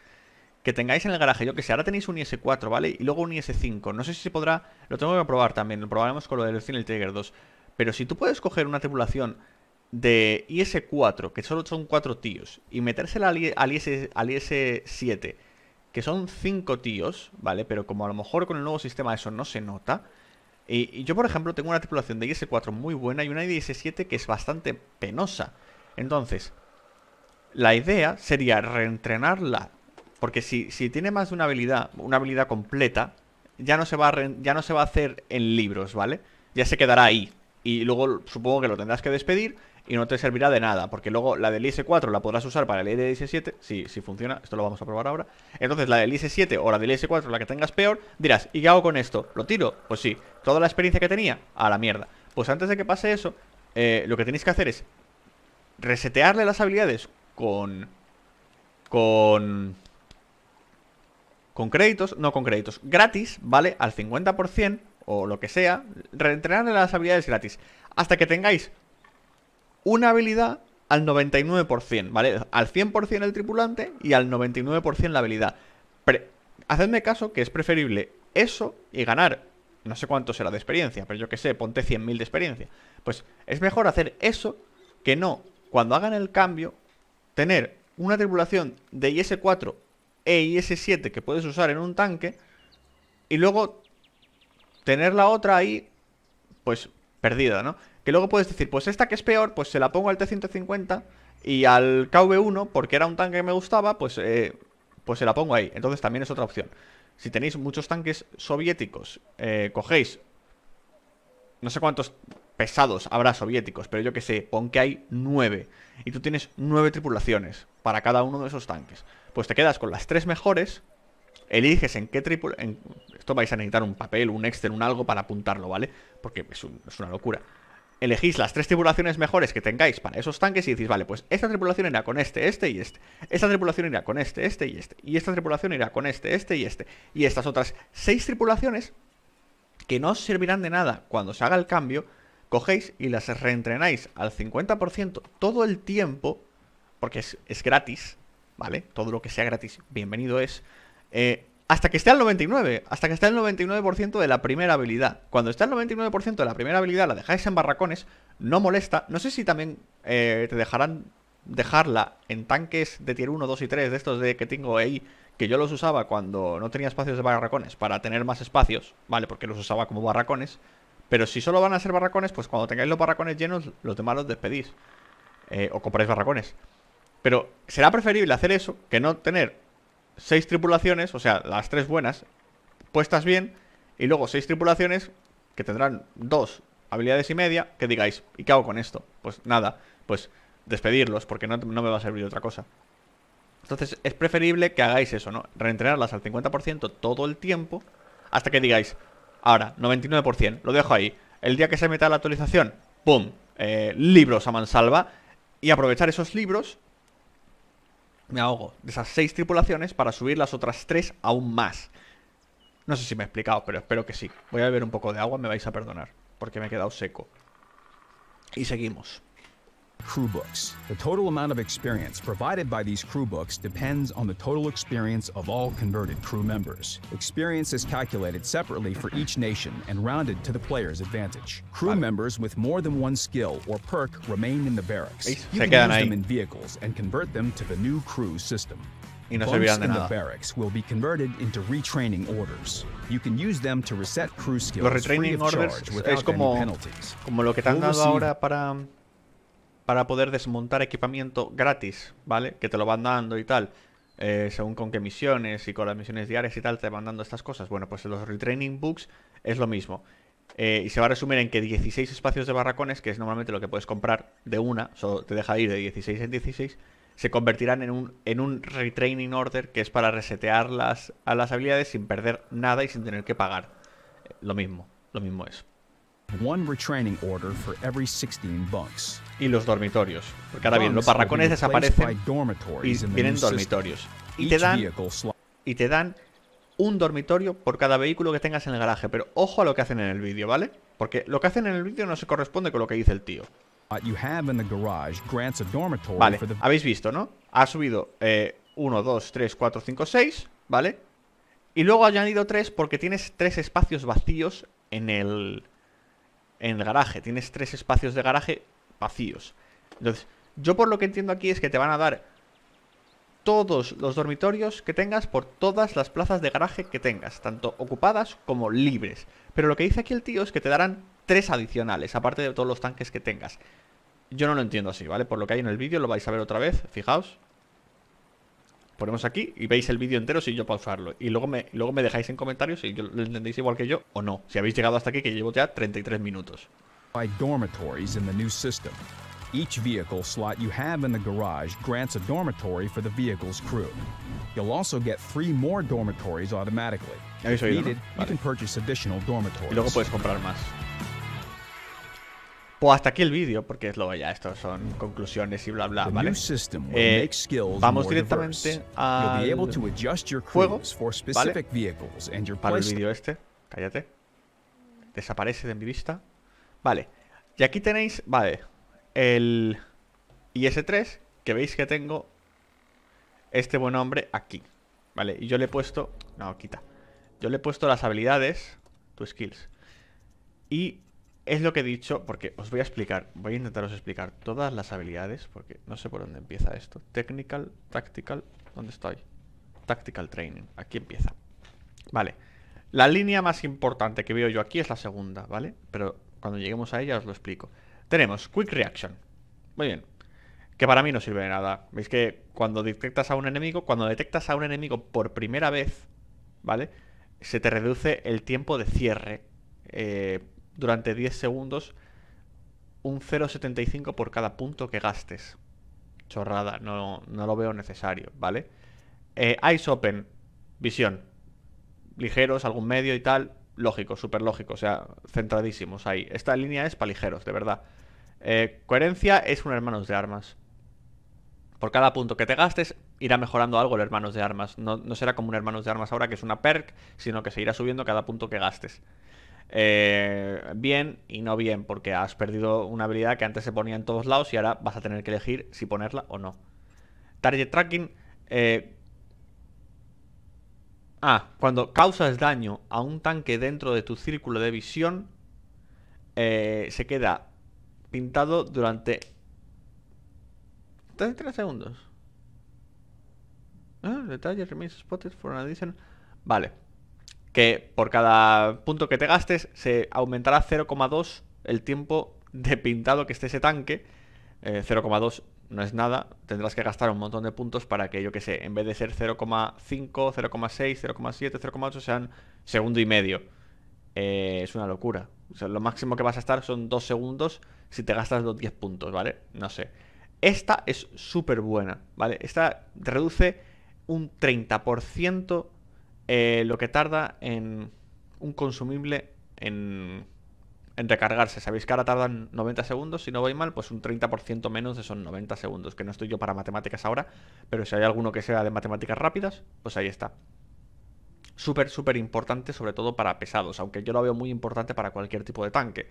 que tengáis en el garaje, yo que sé, ahora tenéis un IS-4, ¿vale? Y luego un IS-5. No sé si se podrá, lo tengo que probar también, lo probaremos con lo del Cine Tiger 2. Pero si tú puedes coger una tripulación de IS-4, que solo son cuatro tíos, y metérsela al, al IS-7, que son cinco tíos, ¿vale? Pero como a lo mejor con el nuevo sistema eso no se nota. Y, yo, por ejemplo, tengo una tripulación de IS-4 muy buena y una de IS-7 que es bastante penosa. Entonces, la idea sería reentrenarla. Porque si, tiene más de una habilidad, una habilidad completa, ya no, se va ya no se va a hacer en libros, ¿vale? Ya se quedará ahí. Y luego supongo que lo tendrás que despedir y no te servirá de nada, porque luego la del IS-4 la podrás usar para el is 7 si, si funciona, esto lo vamos a probar ahora. Entonces la del IS-7 o la del IS-4, la que tengas peor, dirás, ¿y qué hago con esto? ¿Lo tiro? Pues sí, toda la experiencia que tenía, a la mierda. Pues antes de que pase eso, eh, lo que tenéis que hacer es resetearle las habilidades con... con... Con créditos, no con créditos, gratis, ¿vale? Al 50% o lo que sea, reentrenarle las habilidades gratis. Hasta que tengáis una habilidad al 99%, ¿vale? Al 100% el tripulante y al 99% la habilidad. Hacedme caso que es preferible eso y ganar, no sé cuánto será de experiencia, pero yo que sé, ponte 100.000 de experiencia. Pues es mejor hacer eso que no, cuando hagan el cambio, tener una tripulación de IS-4 e IS-7 que puedes usar en un tanque y luego tener la otra ahí, pues perdida, ¿no? Y luego puedes decir, pues esta que es peor, pues se la pongo al T150 y al KV1, porque era un tanque que me gustaba, pues, eh, pues se la pongo ahí. Entonces también es otra opción. Si tenéis muchos tanques soviéticos, eh, cogéis, no sé cuántos pesados habrá soviéticos, pero yo que sé, pon que hay nueve y tú tienes nueve tripulaciones para cada uno de esos tanques. Pues te quedas con las tres mejores, eliges en qué tripulación... Esto vais a necesitar un papel, un Excel, un algo para apuntarlo, ¿vale? Porque es una locura elegís las tres tripulaciones mejores que tengáis para esos tanques y decís, vale, pues esta tripulación irá con este, este y este. Esta tripulación irá con este, este y este. Y esta tripulación irá con este, este y este. Y estas otras seis tripulaciones que no os servirán de nada cuando se haga el cambio, cogéis y las reentrenáis al 50% todo el tiempo, porque es, gratis, ¿vale? Todo lo que sea gratis, bienvenido es. Eh, hasta que esté al 99, hasta que esté al 99% de la primera habilidad. Cuando está al 99% de la primera habilidad, la dejáis en barracones, no molesta. No sé si también eh, te dejarán dejarla en tanques de tier 1, 2 y 3, de estos de que tengo ahí, que yo los usaba cuando no tenía espacios de barracones, para tener más espacios, ¿vale? Porque los usaba como barracones. Pero si solo van a ser barracones, pues cuando tengáis los barracones llenos, los demás los despedís. Eh, o compráis barracones. Pero será preferible hacer eso que no tener seis tripulaciones, o sea, las tres buenas, puestas bien, y luego seis tripulaciones que tendrán dos habilidades y media, que digáis, ¿y qué hago con esto? Pues nada, pues despedirlos, porque no, me va a servir de otra cosa. Entonces es preferible que hagáis eso, ¿no? Reentrenarlas al 50% todo el tiempo, hasta que digáis, ahora, 99%, lo dejo ahí. El día que se meta la actualización, ¡pum! Eh, libros a mansalva, y aprovechar esos libros me ahogo, de esas seis tripulaciones para subir las otras tres aún más. No sé si me he explicado, pero espero que sí. Voy a beber un poco de agua, me vais a perdonar, porque me he quedado seco. Y seguimos. Crew books. The total amount of experience provided by these crew books depends on the total experience of all converted crew members. Experience is calculated separately for each nation and rounded to the player's advantage. Crew members with more than one skill or perk remain in the barracks. You can use them in vehicles and convert them to the new crew system. Bumps in the barracks will be converted into retraining orders. You can use them to reset crew skills free of charge without any penalties. Como lo que te han dado ahora para para poder desmontar equipamiento gratis, ¿vale? Que te lo van dando y tal. Eh, según con qué misiones y con las misiones diarias y tal te van dando estas cosas. Bueno, pues los retraining books es lo mismo. Eh, y se va a resumir en que 16 espacios de barracones, que es normalmente lo que puedes comprar de una, solo te deja ir de 16 en 16, se convertirán en un, en un retraining order que es para resetear las, a las habilidades sin perder nada y sin tener que pagar. Eh, lo mismo, lo mismo es. One retraining order for every 16 bunks y los dormitorios. Porque ahora bien, los parracones desaparecen y tienen dormitorios. Y te dan, y te dan un dormitorio por cada vehículo que tengas en el garaje. Pero ojo a lo que hacen en el vídeo, ¿vale? Porque lo que hacen en el vídeo no se corresponde con lo que dice el tío. Vale, habéis visto, ¿no? Ha subido 1, 2, 3, 4, 5, 6, ¿vale? Y luego ha añadido 3 porque tienes 3 espacios vacíos en el, en el garaje. Tienes 3 espacios de garaje vacíos. Entonces, yo por lo que entiendo aquí es que te van a dar todos los dormitorios que tengas por todas las plazas de garaje que tengas, tanto ocupadas como libres. Pero lo que dice aquí el tío es que te darán tres adicionales, aparte de todos los tanques que tengas. Yo no lo entiendo así, ¿vale? Por lo que hay en el vídeo, lo vais a ver otra vez, fijaos. Ponemos aquí y veis el vídeo entero si yo pausarlo. Y luego me, luego me dejáis en comentarios si lo entendéis igual que yo o no. Si habéis llegado hasta aquí, que llevo ya 33 minutos. by dormitories in the new system. Each vehicle slot you have in the garage grants a dormitory for the vehicle's crew. You'll also get three more dormitories automatically. If needed, vale. you can purchase additional dormitories. Y luego puedes comprar más. Pues hasta aquí el vídeo, porque es lo ya, esto son conclusiones y bla bla, ¿vale? Eh, vamos directamente al juego, ¿vale? Para el vídeo este, cállate. Desaparece de mi vista. Vale, y aquí tenéis, vale, el IS3, que veis que tengo este buen hombre aquí, ¿vale? Y yo le he puesto, no, quita, yo le he puesto las habilidades, tu skills, y es lo que he dicho, porque os voy a explicar, voy a intentaros explicar todas las habilidades, porque no sé por dónde empieza esto, technical, tactical, ¿dónde estoy? Tactical training, aquí empieza, vale, la línea más importante que veo yo aquí es la segunda, ¿vale? Pero cuando lleguemos a ella os lo explico. Tenemos Quick Reaction. Muy bien. Que para mí no sirve de nada. Veis que cuando detectas a un enemigo, cuando detectas a un enemigo por primera vez, ¿vale? Se te reduce el tiempo de cierre. Eh, durante 10 segundos, un 0,75 por cada punto que gastes. Chorrada, no, no lo veo necesario, ¿vale? Eh, eyes Open, visión. Ligeros, algún medio y tal, lógico, súper lógico, o sea, centradísimos ahí. Esta línea es palijeros, de verdad. Eh, coherencia es un hermanos de armas. Por cada punto que te gastes, irá mejorando algo el hermanos de armas. No, será como un hermanos de armas ahora que es una perk, sino que se irá subiendo cada punto que gastes. Eh, bien y no bien, porque has perdido una habilidad que antes se ponía en todos lados y ahora vas a tener que elegir si ponerla o no. Target tracking, eh, Ah, cuando causas daño a un tanque dentro de tu círculo de visión, eh, se queda pintado durante 33 segundos. Ah, detalle remains spotted for an Vale. Que por cada punto que te gastes se aumentará 0,2 el tiempo de pintado que esté ese tanque. 0,2 eh, no es nada, tendrás que gastar un montón de puntos para que, yo que sé, en vez de ser 0,5, 0,6, 0,7, 0,8 sean segundo y medio. Eh, es una locura. O sea, lo máximo que vas a estar son dos segundos si te gastas los 10 puntos, ¿vale? No sé. Esta es súper buena, ¿vale? Esta reduce un 30% eh, lo que tarda en un consumible en en recargarse. Sabéis que ahora tardan 90 segundos, si no voy mal, pues un 30% menos de esos 90 segundos, que no estoy yo para matemáticas ahora, pero si hay alguno que sea de matemáticas rápidas, pues ahí está. Súper, súper importante, sobre todo para pesados, aunque yo lo veo muy importante para cualquier tipo de tanque.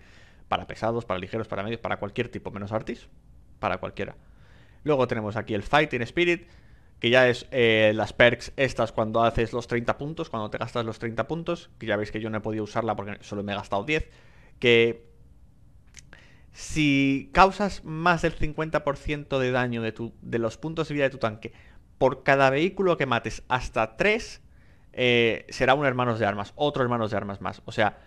Para pesados, para ligeros, para medios, para cualquier tipo, menos Artis, para cualquiera. Luego tenemos aquí el Fighting Spirit, que ya es eh, las perks estas cuando haces los 30 puntos, cuando te gastas los 30 puntos, que ya veis que yo no he podido usarla porque solo me he gastado 10 que si causas más del 50% de daño de, de los puntos de vida de tu tanque por cada vehículo que mates hasta 3, eh, será un hermanos de armas, otro hermanos de armas más. O sea,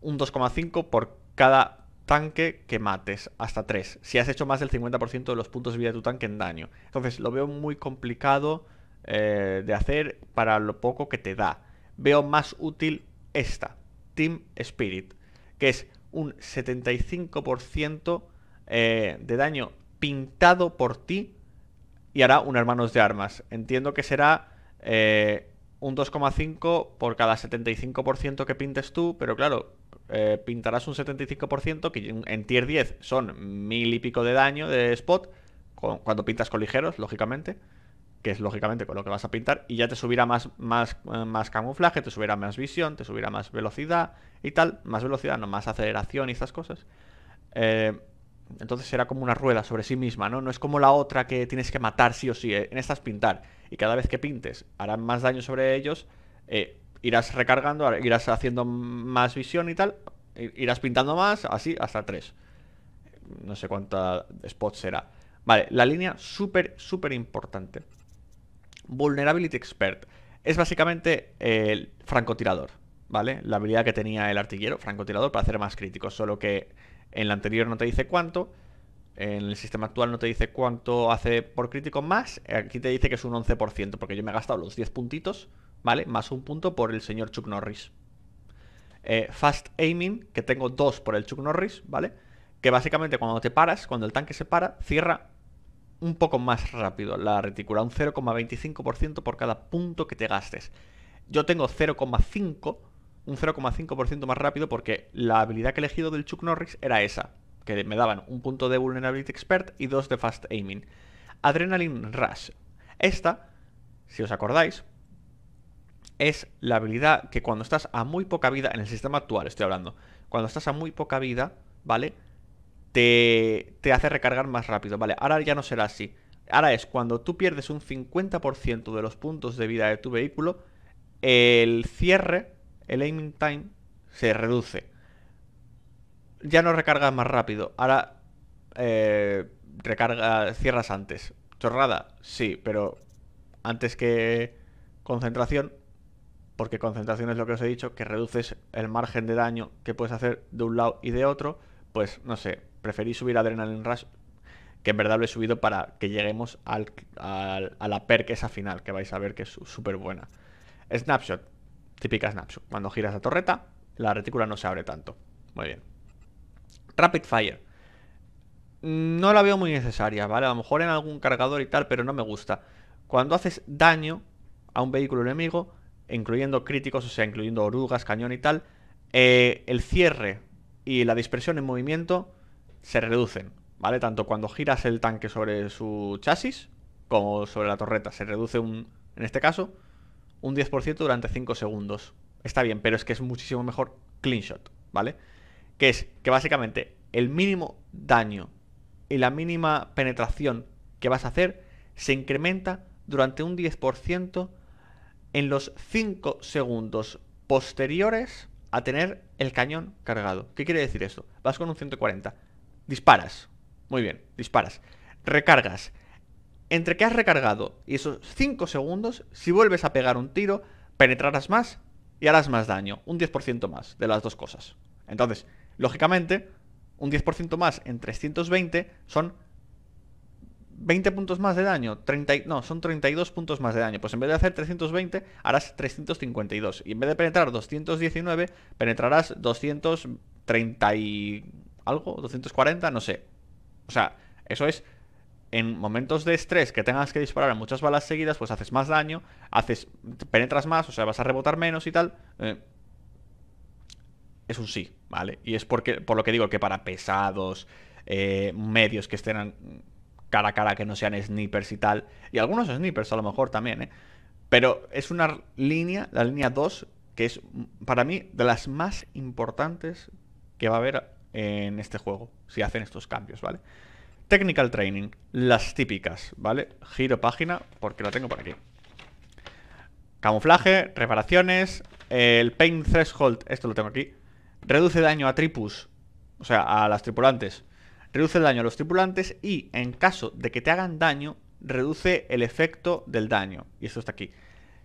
un 2,5 por cada tanque que mates, hasta 3, si has hecho más del 50% de los puntos de vida de tu tanque en daño. Entonces, lo veo muy complicado eh, de hacer para lo poco que te da. Veo más útil esta, Team Spirit que es un 75% eh, de daño pintado por ti y hará un hermanos de armas. Entiendo que será eh, un 2,5 por cada 75% que pintes tú, pero claro, eh, pintarás un 75%, que en tier 10 son mil y pico de daño de spot, cuando pintas con ligeros, lógicamente que es lógicamente con lo que vas a pintar, y ya te subirá más, más, eh, más camuflaje, te subirá más visión, te subirá más velocidad y tal, más velocidad, no, más aceleración y estas cosas. Eh, entonces será como una rueda sobre sí misma, ¿no? No es como la otra que tienes que matar sí o sí, eh, en estas pintar, y cada vez que pintes harán más daño sobre ellos, irás recargando, irás haciendo más visión y tal, irás pintando más, así hasta tres. No sé cuánta spot será. Vale, la línea súper, súper importante. Vulnerability Expert. Es básicamente el francotirador, ¿vale? La habilidad que tenía el artillero, francotirador, para hacer más críticos. Solo que en la anterior no te dice cuánto, en el sistema actual no te dice cuánto hace por crítico más. Aquí te dice que es un 11%, porque yo me he gastado los 10 puntitos, ¿vale? Más un punto por el señor Chuck Norris. Eh, fast Aiming, que tengo dos por el Chuck Norris, ¿vale? Que básicamente cuando te paras, cuando el tanque se para, cierra un poco más rápido la retícula, un 0,25% por cada punto que te gastes. Yo tengo 0,5, un 0,5% más rápido porque la habilidad que he elegido del Chuck Norris era esa, que me daban un punto de Vulnerability Expert y dos de Fast Aiming. Adrenaline Rush. Esta, si os acordáis, es la habilidad que cuando estás a muy poca vida, en el sistema actual estoy hablando, cuando estás a muy poca vida, ¿vale? te, hace recargar más rápido. Vale, ahora ya no será así. Ahora es cuando tú pierdes un 50% de los puntos de vida de tu vehículo, el cierre, el aiming time, se reduce. Ya no recargas más rápido. Ahora eh, cierras antes. Chorrada, sí, pero antes que concentración, porque concentración es lo que os he dicho, que reduces el margen de daño que puedes hacer de un lado y de otro, pues no sé, preferí subir Adrenaline Rush, que en verdad lo he subido para que lleguemos a la perquesa esa final, que vais a ver que es súper buena. Snapshot, típica snapshot. Cuando giras la torreta, la retícula no se abre tanto. Muy bien. Rapid Fire. No la veo muy necesaria, ¿vale? A lo mejor en algún cargador y tal, pero no me gusta. Cuando haces daño a un vehículo enemigo, incluyendo críticos, o sea, incluyendo orugas, cañón y tal, eh, el cierre y la dispersión en movimiento se reducen, ¿vale? Tanto cuando giras el tanque sobre su chasis como sobre la torreta. Se reduce un, en este caso, un 10% durante 5 segundos. Está bien, pero es que es muchísimo mejor clean shot, ¿vale? Que es que básicamente el mínimo daño y la mínima penetración que vas a hacer se incrementa durante un 10% en los 5 segundos posteriores a tener el cañón cargado. ¿Qué quiere decir esto? Vas con un 140. Disparas. Muy bien, disparas. Recargas. Entre que has recargado y esos 5 segundos, si vuelves a pegar un tiro, penetrarás más y harás más daño. Un 10% más de las dos cosas. Entonces, lógicamente, un 10% más en 320 son 20 puntos más de daño, no, son 32 puntos más de daño. Pues en vez de hacer 320, harás 352. Y en vez de penetrar 219, penetrarás 230 algo, 240, no sé. O sea, eso es en momentos de estrés que tengas que disparar muchas balas seguidas, pues haces más daño, haces penetras más, o sea, vas a rebotar menos y tal. Eh, es un sí, ¿vale? Y es porque, por lo que digo que para pesados, eh, medios que estén cara a cara, que no sean snipers y tal, y algunos snipers a lo mejor también, ¿eh? Pero es una línea, la línea 2, que es para mí de las más importantes que va a haber en este juego, si hacen estos cambios, ¿vale? Technical Training, las típicas, ¿vale? Giro página porque la tengo por aquí. Camuflaje, reparaciones, el Pain Threshold, esto lo tengo aquí. Reduce daño a tripus, o sea, a las tripulantes. Reduce el daño a los tripulantes y en caso de que te hagan daño, reduce el efecto del daño. Y esto está aquí.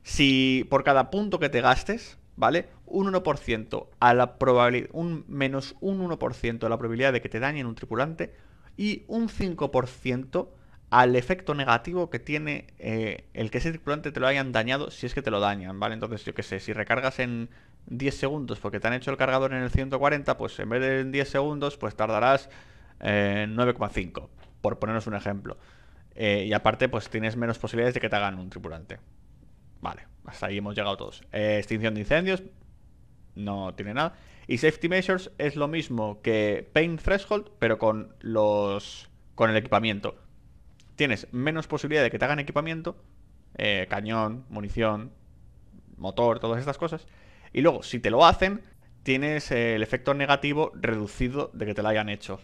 Si por cada punto que te gastes, ¿vale? un 1% a la probabilidad, un menos un 1% a la probabilidad de que te dañen un tripulante y un 5% al efecto negativo que tiene eh, el que ese tripulante te lo hayan dañado si es que te lo dañan, ¿vale? Entonces, yo qué sé, si recargas en 10 segundos porque te han hecho el cargador en el 140, pues en vez de en 10 segundos, pues tardarás 9,5, eh, por ponernos un ejemplo. Eh, y aparte, pues tienes menos posibilidades de que te hagan un tripulante. Vale, hasta ahí hemos llegado todos. extinción de incendios, no tiene nada. Y Safety Measures es lo mismo que Pain Threshold, pero con los. con el equipamiento. Tienes menos posibilidad de que te hagan equipamiento. Eh, cañón, munición, motor, todas estas cosas. Y luego, si te lo hacen, tienes eh, el efecto negativo reducido de que te lo hayan hecho.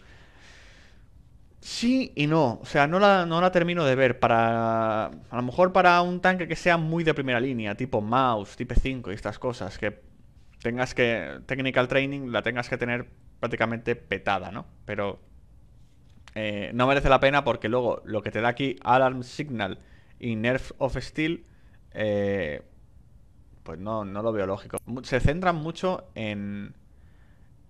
Sí y no. O sea, no la, no la termino de ver. Para. A lo mejor para un tanque que sea muy de primera línea, tipo mouse, tipo 5 y estas cosas, que tengas que. Technical training la tengas que tener prácticamente petada, ¿no? Pero eh, no merece la pena porque luego lo que te da aquí Alarm Signal y Nerf of Steel, eh, pues no, no lo veo lógico. Se centran mucho en,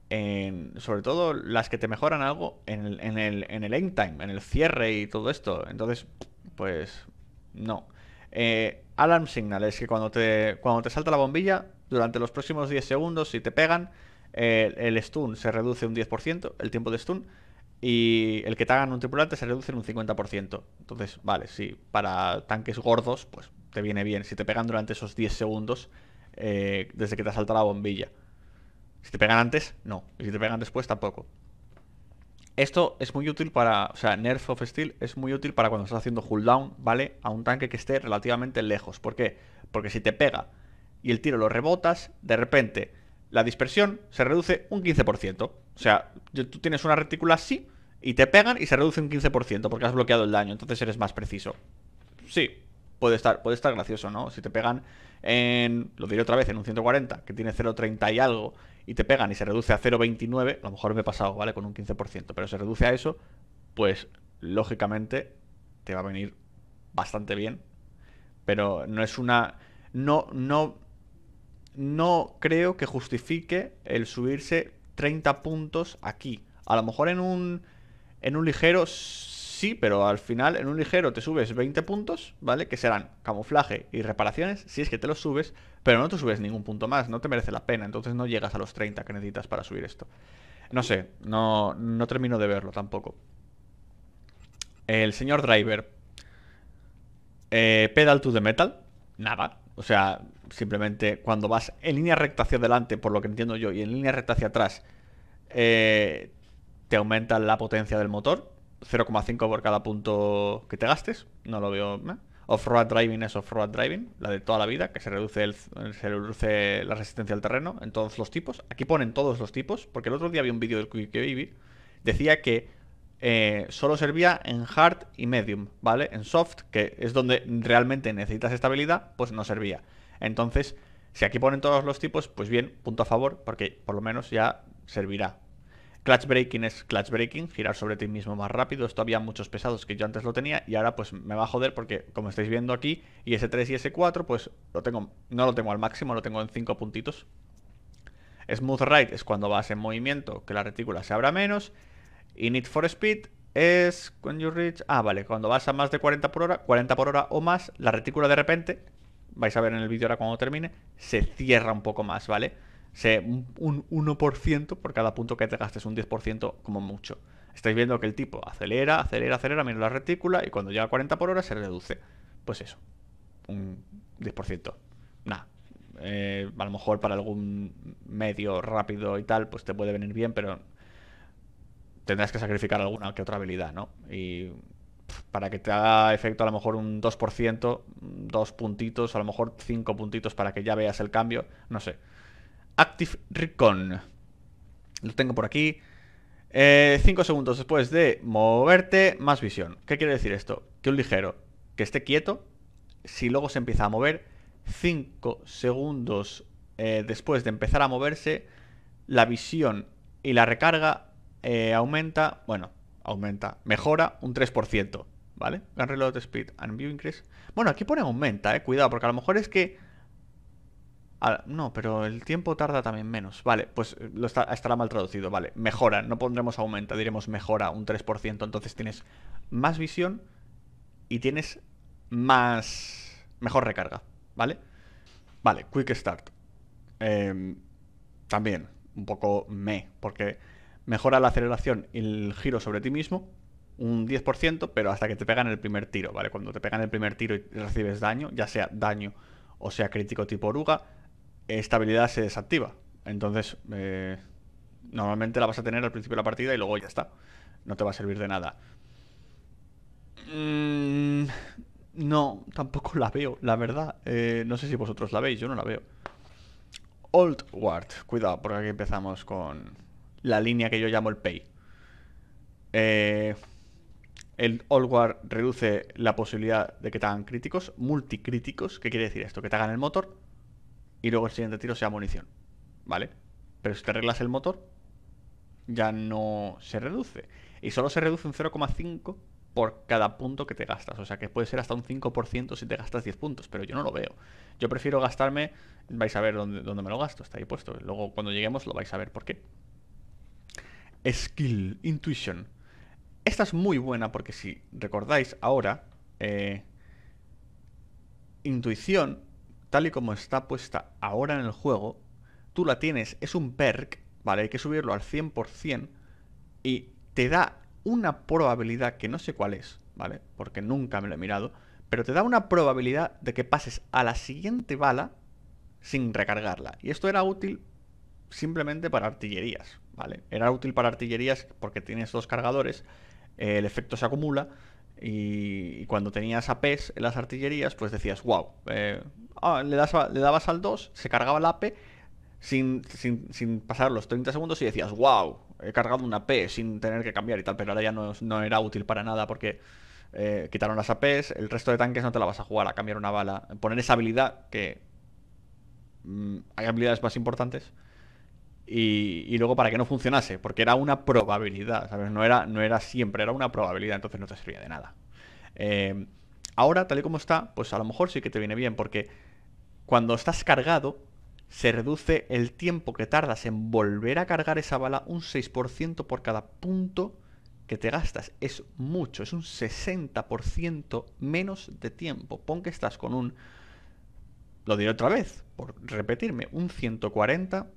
en sobre todo las que te mejoran algo en el, en, el, en el end time, en el cierre y todo esto. Entonces, pues no. Eh, alarm Signal es que cuando te, cuando te salta la bombilla, durante los próximos 10 segundos, si te pegan, el stun se reduce un 10%, el tiempo de stun, y el que te hagan un tripulante se reduce en un 50%. Entonces, vale, sí, para tanques gordos, pues te viene bien. Si te pegan durante esos 10 segundos, eh, desde que te salta la bombilla. Si te pegan antes, no. Y si te pegan después, tampoco. Esto es muy útil para, o sea, Nerf of Steel es muy útil para cuando estás haciendo cooldown ¿vale? A un tanque que esté relativamente lejos. ¿Por qué? Porque si te pega y el tiro lo rebotas, de repente la dispersión se reduce un 15%. O sea, tú tienes una retícula así y te pegan y se reduce un 15% porque has bloqueado el daño, entonces eres más preciso. Sí, puede estar, puede estar gracioso, ¿no? Si te pegan en, lo diré otra vez, en un 140 que tiene 0.30 y algo y te pegan y se reduce a 0.29, a lo mejor me he pasado, ¿vale? Con un 15%, pero se reduce a eso, pues lógicamente te va a venir bastante bien. Pero no es una... No, no, no creo que justifique el subirse 30 puntos aquí. A lo mejor en un, en un ligero sí, pero al final en un ligero te subes 20 puntos, ¿vale? Que serán camuflaje y reparaciones, si es que te los subes, pero no te subes ningún punto más, no te merece la pena, entonces no llegas a los 30 que necesitas para subir esto. No sé, no, no termino de verlo tampoco. El señor Driver. Eh, pedal to the metal. Nada. O sea, simplemente cuando vas en línea recta hacia adelante, por lo que entiendo yo, y en línea recta hacia atrás, eh, te aumenta la potencia del motor, 0,5 por cada punto que te gastes, no lo veo. off Off-road driving es off-road driving, la de toda la vida, que se reduce, se reduce la resistencia al terreno en todos los tipos. Aquí ponen todos los tipos, porque el otro día había un vídeo de Quick Baby, decía que eh, solo servía en hard y medium, ¿vale? En soft, que es donde realmente necesitas estabilidad, pues no servía. Entonces, si aquí ponen todos los tipos, pues bien, punto a favor, porque por lo menos ya servirá. Clutch breaking es clutch breaking, girar sobre ti mismo más rápido. Esto había muchos pesados que yo antes lo tenía y ahora pues me va a joder porque como estáis viendo aquí, y ese 3 y S4 pues no lo tengo al máximo, lo tengo en 5 puntitos. Smooth Ride es cuando vas en movimiento, que la retícula se abra menos. Y Need for Speed es Ah, vale, cuando vas a más de 40 por hora, 40 por hora o más, la retícula de repente vais a ver en el vídeo ahora cuando termine, se cierra un poco más, ¿vale? Se, un 1% por cada punto que te gastes, un 10% como mucho. Estáis viendo que el tipo acelera, acelera, acelera, mira la retícula y cuando llega a 40 por hora se reduce. Pues eso, un 10%. Nada, eh, a lo mejor para algún medio rápido y tal, pues te puede venir bien, pero tendrás que sacrificar alguna que otra habilidad, ¿no? Y para que te haga efecto a lo mejor un 2%, dos puntitos, a lo mejor cinco puntitos para que ya veas el cambio, no sé. Active Recon. Lo tengo por aquí. 5 eh, segundos después de moverte, más visión. ¿Qué quiere decir esto? Que un ligero que esté quieto, si luego se empieza a mover, 5 segundos eh, después de empezar a moverse, la visión y la recarga eh, aumenta, bueno, aumenta, mejora un 3%, ¿vale? Gun reload speed and view increase. Bueno, aquí pone aumenta, eh, cuidado, porque a lo mejor es que... no, pero el tiempo tarda también menos. Vale, pues eh, lo está, estará mal traducido. Vale, mejora, no pondremos aumenta, diremos mejora un 3%. Entonces tienes más visión y tienes más... mejor recarga, ¿vale? Vale, quick start. Em, también, un poco me, porque mejora la aceleración y el giro sobre ti mismo un 10%, pero hasta que te pegan el primer tiro, ¿vale? Cuando te pegan el primer tiro y recibes daño, ya sea daño o sea crítico tipo oruga, esta habilidad se desactiva. Entonces, eh, normalmente la vas a tener al principio de la partida y luego ya está. No te va a servir de nada. Mm, no, tampoco la veo, la verdad. Eh, no sé si vosotros la veis, yo no la veo. Old Ward, cuidado, porque aquí empezamos con la línea que yo llamo el pay. Eh, el All War reduce la posibilidad de que te hagan críticos, multicríticos. ¿Qué quiere decir esto? Que te hagan el motor y luego el siguiente tiro sea munición. ¿Vale? Pero si te arreglas el motor, ya no se reduce. Y solo se reduce un 0,5 por cada punto que te gastas. O sea que puede ser hasta un 5% si te gastas 10 puntos, pero yo no lo veo. Yo prefiero gastarme, vais a ver dónde, dónde me lo gasto, está ahí puesto. Luego cuando lleguemos lo vais a ver por qué. Skill, Intuition. Esta es muy buena porque si recordáis ahora, eh, intuición, tal y como está puesta ahora en el juego, tú la tienes, es un perk, ¿vale? Hay que subirlo al 100% y te da una probabilidad que no sé cuál es, ¿vale? Porque nunca me lo he mirado, pero te da una probabilidad de que pases a la siguiente bala sin recargarla. Y esto era útil simplemente para artillerías, era útil para artillerías porque tienes dos cargadores, eh, el efecto se acumula y, cuando tenías APs e en las artillerías, pues decías, wow, eh, ah, le, dabas al 2, se cargaba la AP e sin, sin, pasar los 30 segundos y decías, wow, he cargado una AP e sin tener que cambiar y tal, pero ahora ya no, era útil para nada porque... Eh, quitaron las APs, el resto de tanques no te la vas a jugar a cambiar una bala. Poner esa habilidad que... Mm, hay habilidades más importantes y, luego para que no funcionase, porque era una probabilidad, ¿sabes? No era, no era siempre, era una probabilidad, entonces no te servía de nada. Em, ahora, tal y como está, pues a lo mejor sí que te viene bien, porque cuando estás cargado, se reduce el tiempo que tardas en volver a cargar esa bala un 6% por cada punto que te gastas. Es mucho, es un 60% menos de tiempo. Pon que estás con un, lo diré otra vez, por repetirme, un 140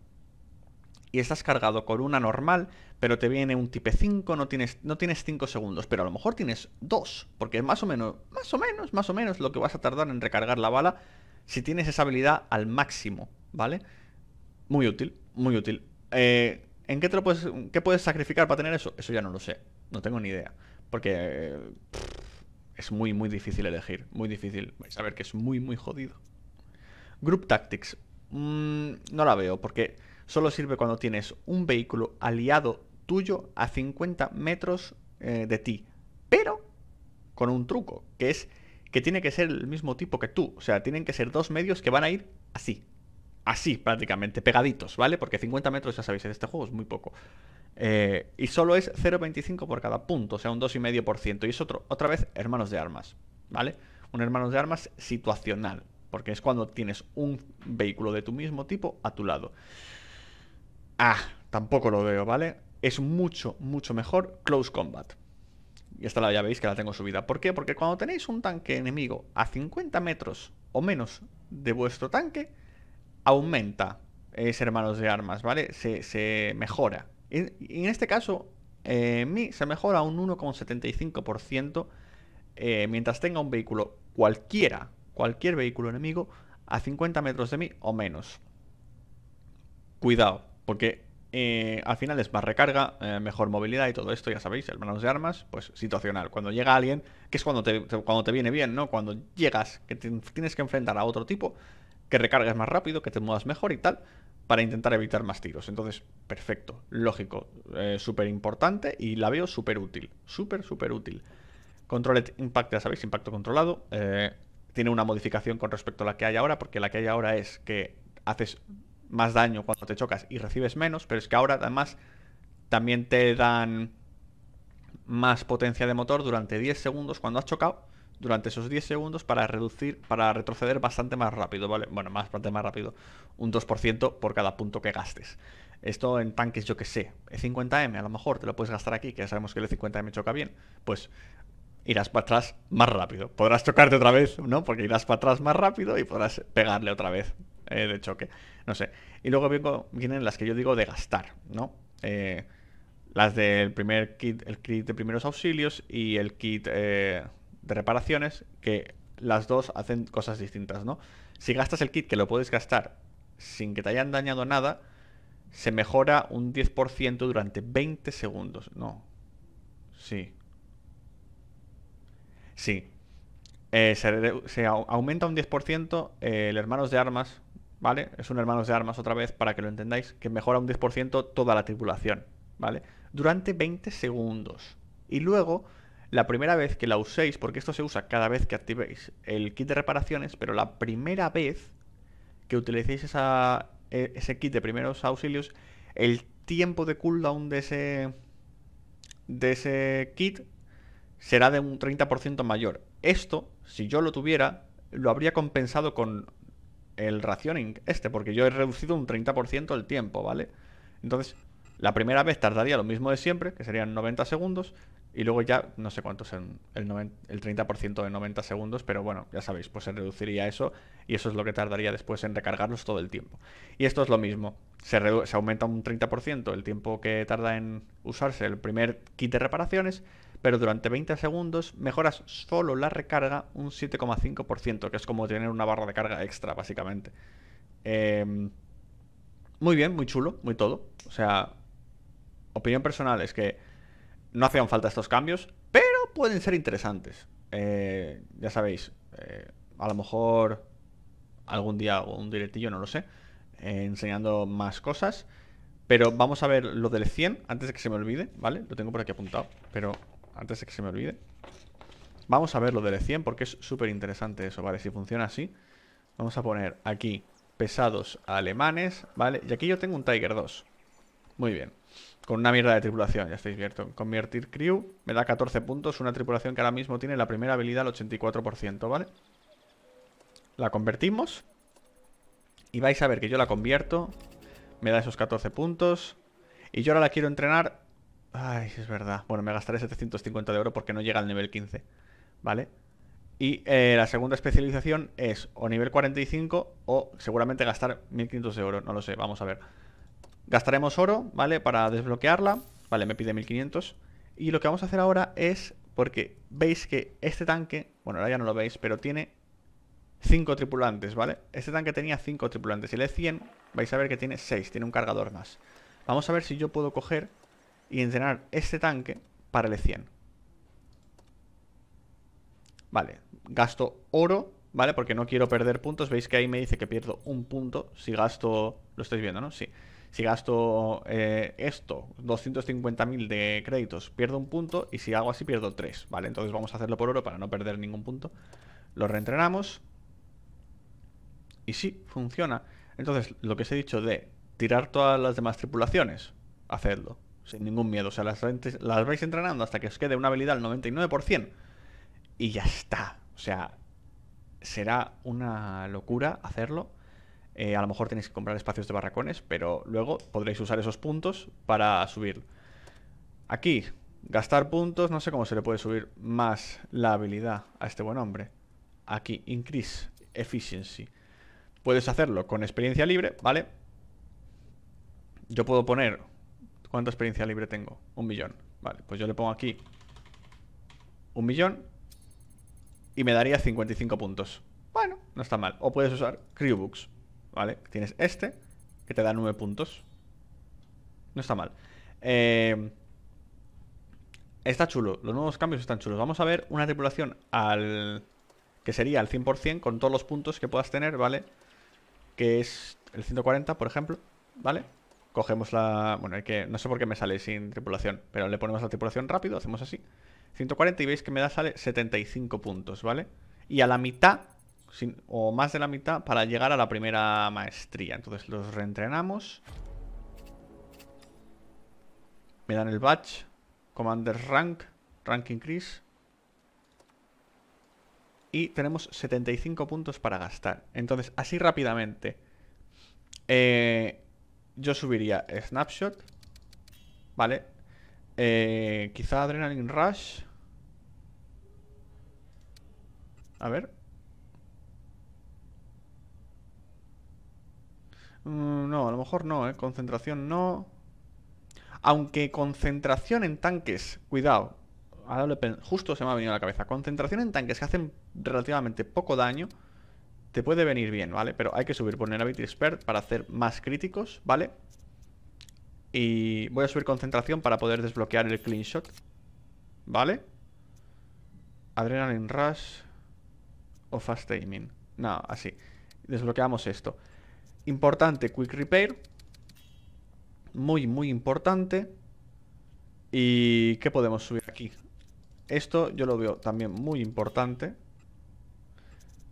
y estás cargado con una normal, pero te viene un tipe 5, no tienes, no tienes 5 segundos, pero a lo mejor tienes 2, porque más o menos, más o menos, más o menos lo que vas a tardar en recargar la bala si tienes esa habilidad al máximo, ¿vale? Muy útil, muy útil. Eh, ¿En qué te lo puedes, qué puedes sacrificar para tener eso? Eso ya no lo sé, no tengo ni idea, porque es muy, muy difícil elegir, muy difícil. Vais a ver que es muy, muy jodido. Group Tactics. Mm, no la veo, porque solo sirve cuando tienes un vehículo aliado tuyo a 50 metros eh, de ti. Pero con un truco, que es que tiene que ser el mismo tipo que tú. O sea, tienen que ser dos medios que van a ir así. Así, prácticamente, pegaditos, ¿vale? Porque 50 metros, ya sabéis, en este juego es muy poco. Eh, y solo es 0,25 por cada punto, o sea, un 2,5%. Y es otro, otra vez, hermanos de armas, ¿vale? Un hermanos de armas situacional, porque es cuando tienes un vehículo de tu mismo tipo a tu lado. Ah, tampoco lo veo, ¿vale? Es mucho, mucho mejor Close Combat. Y esta la ya veis que la tengo subida. ¿Por qué? Porque cuando tenéis un tanque enemigo a 50 metros o menos de vuestro tanque, aumenta eh, es hermanos de armas, ¿vale? Se, mejora. Y, en este caso, eh, mí se mejora un 1,75% eh, mientras tenga un vehículo cualquiera, cualquier vehículo enemigo, a 50 metros de mí o menos. Cuidado, porque eh, al final es más recarga, eh, mejor movilidad y todo esto, ya sabéis, el manos de armas, pues situacional. Cuando llega alguien, que es cuando te, cuando te viene bien, ¿no? Cuando llegas, que tienes que enfrentar a otro tipo, que recargas más rápido, que te muevas mejor y tal, para intentar evitar más tiros. Entonces, perfecto, lógico, eh, súper importante y la veo súper útil, súper, súper útil. Control Impact, ya sabéis, impacto controlado. tiene una modificación con respecto a la que hay ahora, porque la que hay ahora es que haces más daño cuando te chocas y recibes menos, pero es que ahora además también te dan más potencia de motor durante 10 segundos cuando has chocado, durante esos 10 segundos para reducir, para retroceder bastante más rápido, ¿vale? Bueno, más, bastante más rápido, un 2% por cada punto que gastes. Esto en tanques, yo que sé, E50M, a lo mejor te lo puedes gastar aquí, que ya sabemos que el E50M choca bien, pues irás para atrás más rápido. Podrás chocarte otra vez, ¿no? Porque irás para atrás más rápido y podrás pegarle otra vez eh, de choque. No sé. Y luego vienen las que yo digo de gastar, ¿no? Eh, las del primer kit, el kit de primeros auxilios y el kit eh, de reparaciones, que las dos hacen cosas distintas, ¿no? Si gastas el kit que lo puedes gastar sin que te hayan dañado nada, se mejora un 10% durante 20 segundos. No. Sí. Sí. se, aumenta un 10% el Hermanos de Armas ¿vale? Es un Hermanos de Armas otra vez para que lo entendáis, que mejora un 10% toda la tripulación, ¿vale? Durante 20 segundos. Y luego, la primera vez que la uséis, porque esto se usa cada vez que activéis el kit de reparaciones, pero la primera vez que utilicéis esa, e, ese kit de primeros auxilios, el tiempo de cooldown de ese, de ese kit será de un 30% mayor. Esto, si yo lo tuviera, lo habría compensado con el racioning este, porque yo he reducido un 30% el tiempo, ¿vale? Entonces, la primera vez tardaría lo mismo de siempre, que serían 90 segundos, y luego ya, no sé cuántos es el, el 30% de 90 segundos, pero bueno, ya sabéis, pues se reduciría eso, y eso es lo que tardaría después en recargarlos todo el tiempo. Y esto es lo mismo, se, se aumenta un 30% el tiempo que tarda en usarse el primer kit de reparaciones, pero durante 20 segundos mejoras solo la recarga un 7,5%, que es como tener una barra de carga extra, básicamente. Em, muy bien, muy chulo, muy todo. O sea, opinión personal es que no hacían falta estos cambios, pero pueden ser interesantes. Eh, ya sabéis, eh, a lo mejor algún día hago un directillo, no lo sé, eh, enseñando más cosas. Pero vamos a ver lo del 100 antes de que se me olvide, ¿vale? Lo tengo por aquí apuntado, pero antes de que se me olvide. Vamos a ver lo del 100 e porque es súper interesante eso, ¿vale? Si funciona así, vamos a poner aquí pesados alemanes, ¿vale? Y aquí yo tengo un Tiger 2. Muy bien. Con una mierda de tripulación, ya estáis viendo. Convertir crew me da 14 puntos, una tripulación que ahora mismo tiene la primera habilidad al 84%, ¿vale? La convertimos. Y vais a ver que yo la convierto, me da esos 14 puntos. Y yo ahora la quiero entrenar Ay, es verdad. Bueno, me gastaré 750 de oro porque no llega al nivel 15. ¿Vale? Y eh, la segunda especialización es o nivel 45 o seguramente gastar 1500 de oro. No lo sé, vamos a ver. Gastaremos oro, ¿vale? Para desbloquearla. Vale, me pide 1500. Y lo que vamos a hacer ahora es, porque veis que este tanque, bueno, ahora ya no lo veis, pero tiene 5 tripulantes, ¿vale? Este tanque tenía 5 tripulantes. Si le 100, vais a ver que tiene 6, tiene un cargador más. Vamos a ver si yo puedo coger y entrenar este tanque para el 100. E vale, gasto oro, ¿vale? Porque no quiero perder puntos. Veis que ahí me dice que pierdo un punto si gasto... Lo estáis viendo, ¿no? Sí. Si gasto eh, esto, 250.000 de créditos, pierdo un punto. Y si hago así, pierdo tres ¿vale? Entonces vamos a hacerlo por oro para no perder ningún punto. Lo reentrenamos. Y sí, funciona. Entonces, lo que os he dicho de tirar todas las demás tripulaciones, hacedlo sin ningún miedo. O sea, las, vais entrenando hasta que os quede una habilidad al 99% y ya está. O sea, será una locura hacerlo. Eh, a lo mejor tenéis que comprar espacios de barracones, pero luego podréis usar esos puntos para subir. Aquí, gastar puntos, no sé cómo se le puede subir más la habilidad a este buen hombre. Aquí, increase efficiency. Puedes hacerlo con experiencia libre, ¿vale? Yo puedo poner ¿Cuánta experiencia libre tengo? Un millón. Vale, pues yo le pongo aquí un millón y me daría 55 puntos. Bueno, no está mal. O puedes usar Crewbooks, ¿vale? Tienes este que te da 9 puntos. No está mal. Eh, está chulo. Los nuevos cambios están chulos. Vamos a ver una tripulación al... Que sería al 100% con todos los puntos que puedas tener, ¿vale? Que es el 140, por ejemplo, ¿vale? Cogemos la. Bueno, hay que. No sé por qué me sale sin tripulación, pero le ponemos la tripulación rápido, hacemos así. 140 y veis que me da sale 75 puntos, ¿vale? Y a la mitad, o más de la mitad, para llegar a la primera maestría. Entonces los reentrenamos. Me dan el badge Commander rank. Rank increase. Y tenemos 75 puntos para gastar. Entonces, así rápidamente. Eh, yo subiría Snapshot. Vale. Eh, quizá Adrenaline Rush. A ver. Mm, no, a lo mejor no, ¿eh? Concentración no. Aunque concentración en tanques, cuidado. Justo se me ha venido a la cabeza. Concentración en tanques que hacen relativamente poco daño te puede venir bien, ¿vale? Pero hay que subir Vulnerability Expert para hacer más críticos, ¿vale? Y voy a subir concentración para poder desbloquear el clean shot, ¿vale? Adrenaline Rush o Fast Aiming. No, así. Desbloqueamos esto. Importante, Quick Repair. Muy, muy importante. ¿Y qué podemos subir aquí? Esto yo lo veo también muy importante.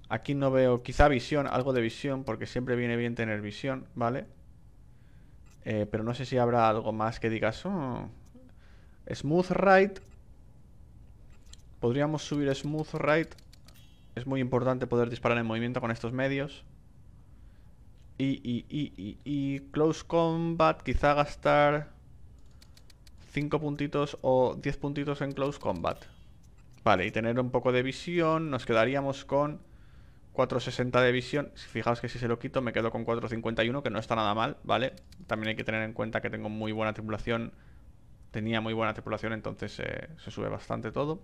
Aquí no veo, quizá visión, algo de visión, porque siempre viene bien tener visión, ¿vale? Eh, pero no sé si habrá algo más que digas. Oh, smooth Ride. Podríamos subir Smooth Ride. Es muy importante poder disparar en movimiento con estos medios. Y, y, y, y Close Combat, quizá gastar 5 puntitos o 10 puntitos en Close Combat. Vale, y tener un poco de visión, nos quedaríamos con 460 de visión. Si Fijaos que si se lo quito me quedo con 451, que no está nada mal, ¿vale? También hay que tener en cuenta que tengo muy buena tripulación. Tenía muy buena tripulación, entonces eh, se sube bastante todo.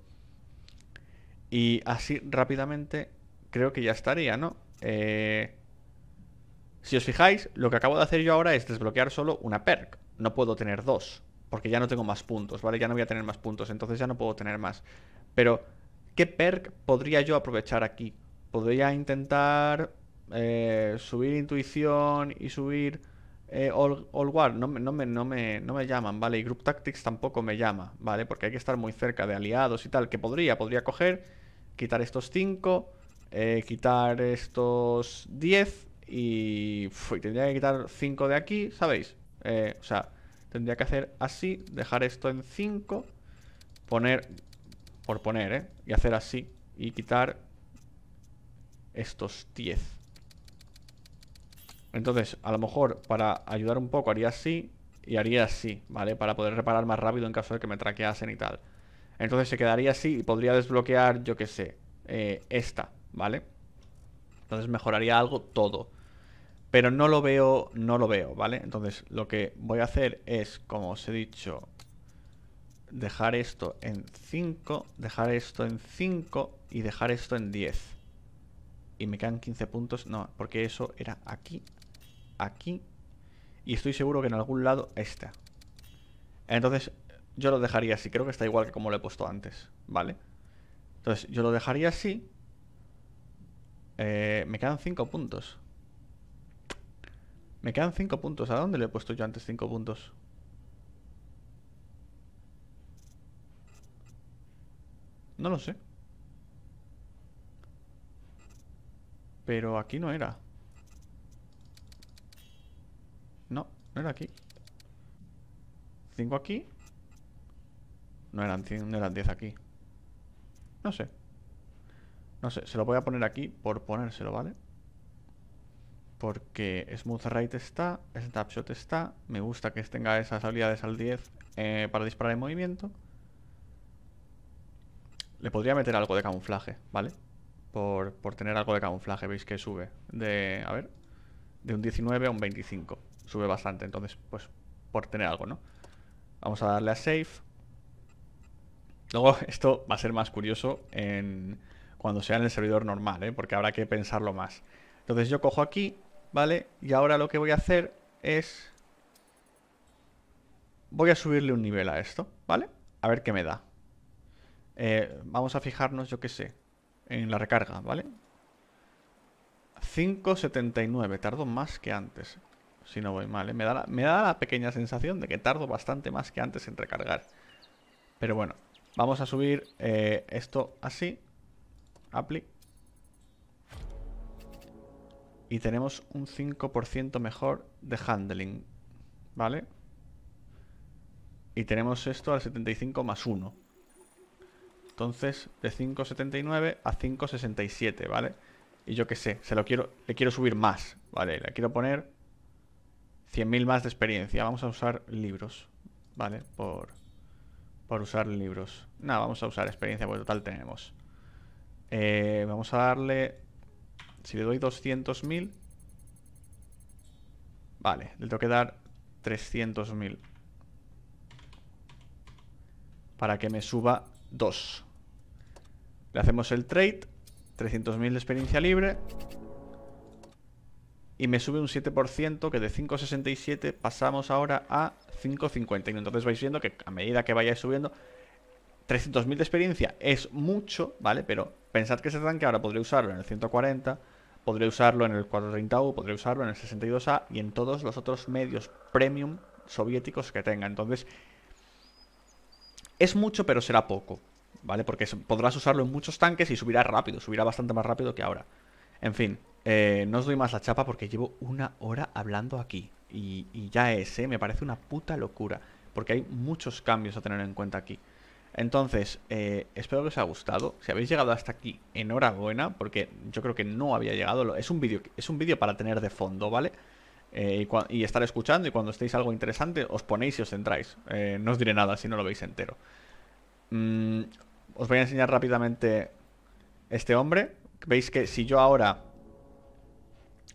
Y así rápidamente creo que ya estaría, ¿no? Eh, si os fijáis, lo que acabo de hacer yo ahora es desbloquear solo una perk. No puedo tener dos, porque ya no tengo más puntos, ¿vale? Ya no voy a tener más puntos, entonces ya no puedo tener más. Pero, ¿qué perk podría yo aprovechar aquí? podría intentar eh, subir intuición y subir eh, all, War. No, no, me, no, me, llaman, ¿vale? Y Group Tactics tampoco me llama, ¿vale? Porque hay que estar muy cerca de aliados y tal. Que podría, podría coger, quitar estos 5, eh, quitar estos 10 y, y, tendría que quitar 5 de aquí, ¿sabéis? o sea, tendría que hacer así, dejar esto en 5, poner, por poner, ¿eh? Y hacer así y quitar estos 10. Entonces, a lo mejor para ayudar un poco haría así y haría así, ¿vale? Para poder reparar más rápido en caso de que me traqueasen y tal. Entonces se quedaría así y podría desbloquear, yo que sé, eh, esta, ¿vale? Entonces mejoraría algo todo. Pero no lo veo, no lo veo, ¿vale? Entonces lo que voy a hacer es, como os he dicho, dejar esto en 5, dejar esto en 5 y dejar esto en 10 y me quedan 15 puntos. No, porque eso era aquí, aquí y estoy seguro que en algún lado está. Entonces yo lo dejaría así, creo que está igual que como lo he puesto antes, ¿vale? Entonces yo lo dejaría así. Eh, me quedan 5 puntos. Me quedan 5 puntos. ¿A dónde le he puesto yo antes 5 puntos? No lo sé. Pero aquí no era. No, no era aquí. 5 aquí? No eran, no eran diez aquí. No sé. No sé, se lo voy a poner aquí por ponérselo, ¿vale? Porque Smooth Rate está, Snapshot está, me gusta que tenga esas habilidades al 10 eh, para disparar en movimiento. Le podría meter algo de camuflaje, ¿vale? por, tener algo de camuflaje. Veis que sube de, a ver, de un 19 a un 25. Sube bastante, entonces, pues por tener algo, ¿no? Vamos a darle a save. Luego, [LAUGHS] esto va a ser más curioso en, cuando sea en el servidor normal, ¿eh? porque habrá que pensarlo más. Entonces yo cojo aquí, ¿vale? Y ahora lo que voy a hacer es... Voy a subirle un nivel a esto, ¿vale? A ver qué me da. Eh, vamos a fijarnos, yo qué sé en la recarga, ¿vale? 5.79, tardo más que antes, si no voy mal. ¿eh? Me, da la, me da la pequeña sensación de que tardo bastante más que antes en recargar. Pero bueno, vamos a subir eh, esto así. Apply. Y tenemos un 5% mejor de handling, ¿vale? Y tenemos esto al 75 más 1. Entonces, de 5,79 a 5,67, ¿vale? Y yo qué sé, se lo quiero, le quiero subir más, ¿vale? Le quiero poner 100.000 más de experiencia. Vamos a usar libros, ¿vale? Por, usar libros. Nada, vamos a usar experiencia, porque total tenemos. Eh, vamos a darle... Si le doy 200.000... Vale, le tengo que dar 300.000. Para que me suba 2. Le hacemos el trade. 300.000 de experiencia libre. Y me sube un 7%, que de 5,67 pasamos ahora a y Entonces vais viendo que a medida que vayáis subiendo, 300.000 de experiencia es mucho, ¿vale? Pero pensad que ese tanque ahora podré usarlo en el 140, podré usarlo en el 430U, podré usarlo en el 62A y en todos los otros medios premium soviéticos que tenga. Entonces es mucho, pero será poco, ¿vale? Porque podrás usarlo en muchos tanques y subirá rápido, subirá bastante más rápido que ahora. En fin, eh, no os doy más la chapa porque llevo una hora hablando aquí. Y, ya es, ¿eh? Me parece una puta locura. Porque hay muchos cambios a tener en cuenta aquí. Entonces, eh, espero que os haya gustado. Si habéis llegado hasta aquí, enhorabuena, porque yo creo que no había llegado. Es un vídeo, es un vídeo para tener de fondo, ¿vale? Eh, y, estar escuchando y cuando estéis algo interesante os ponéis y os centráis. Eh, no os diré nada si no lo veis entero. Mm, os voy a enseñar rápidamente este hombre. Veis que si yo ahora...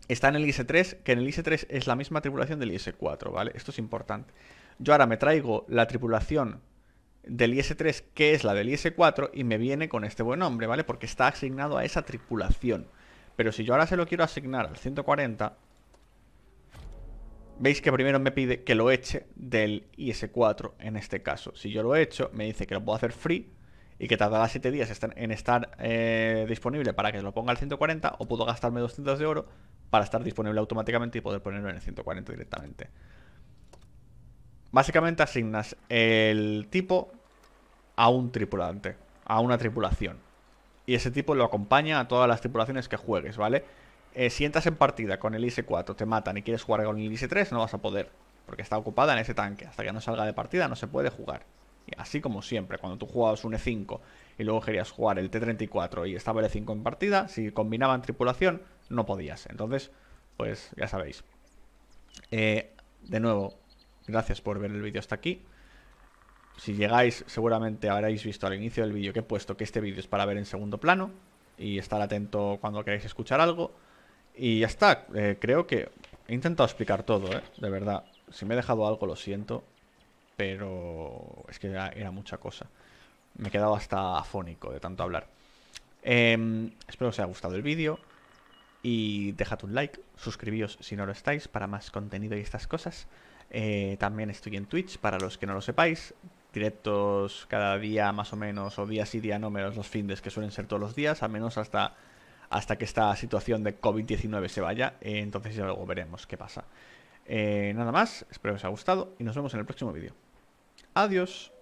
Está en el IS-3, que en el IS-3 es la misma tripulación del IS-4, ¿vale? Esto es importante. Yo ahora me traigo la tripulación del IS-3, que es la del IS-4, y me viene con este buen hombre ¿vale? Porque está asignado a esa tripulación. Pero si yo ahora se lo quiero asignar al 140, Veis que primero me pide que lo eche del IS4 en este caso. Si yo lo he hecho, me dice que lo puedo hacer free y que tardará 7 días en estar eh, disponible para que lo ponga al 140 o puedo gastarme 200 de oro para estar disponible automáticamente y poder ponerlo en el 140 directamente. Básicamente asignas el tipo a un tripulante, a una tripulación. Y ese tipo lo acompaña a todas las tripulaciones que juegues, ¿vale? Eh, si entras en partida con el IS-4, te matan y quieres jugar con el IS-3, no vas a poder, porque está ocupada en ese tanque. Hasta que no salga de partida no se puede jugar. Y así como siempre, cuando tú jugabas un E5 y luego querías jugar el T-34 y estaba el E5 en partida, si combinaban tripulación, no podías. Entonces, pues ya sabéis. Eh, de nuevo, gracias por ver el vídeo hasta aquí. Si llegáis, seguramente habréis visto al inicio del vídeo que he puesto que este vídeo es para ver en segundo plano y estar atento cuando queráis escuchar algo. Y ya está, eh, creo que he intentado explicar todo, ¿eh? De verdad, si me he dejado algo lo siento, pero es que era, mucha cosa. Me he quedado hasta afónico de tanto hablar. Em, espero que os haya gustado el vídeo y dejad un like, suscribíos si no lo estáis para más contenido y estas cosas. Eh, también estoy en Twitch, para los que no lo sepáis, directos cada día más o menos, o días y día no, menos los fines que suelen ser todos los días, Al menos hasta hasta que esta situación de COVID-19 se vaya. Eh, entonces ya luego veremos qué pasa. Eh, nada más, espero que os haya gustado y nos vemos en el próximo vídeo. Adiós.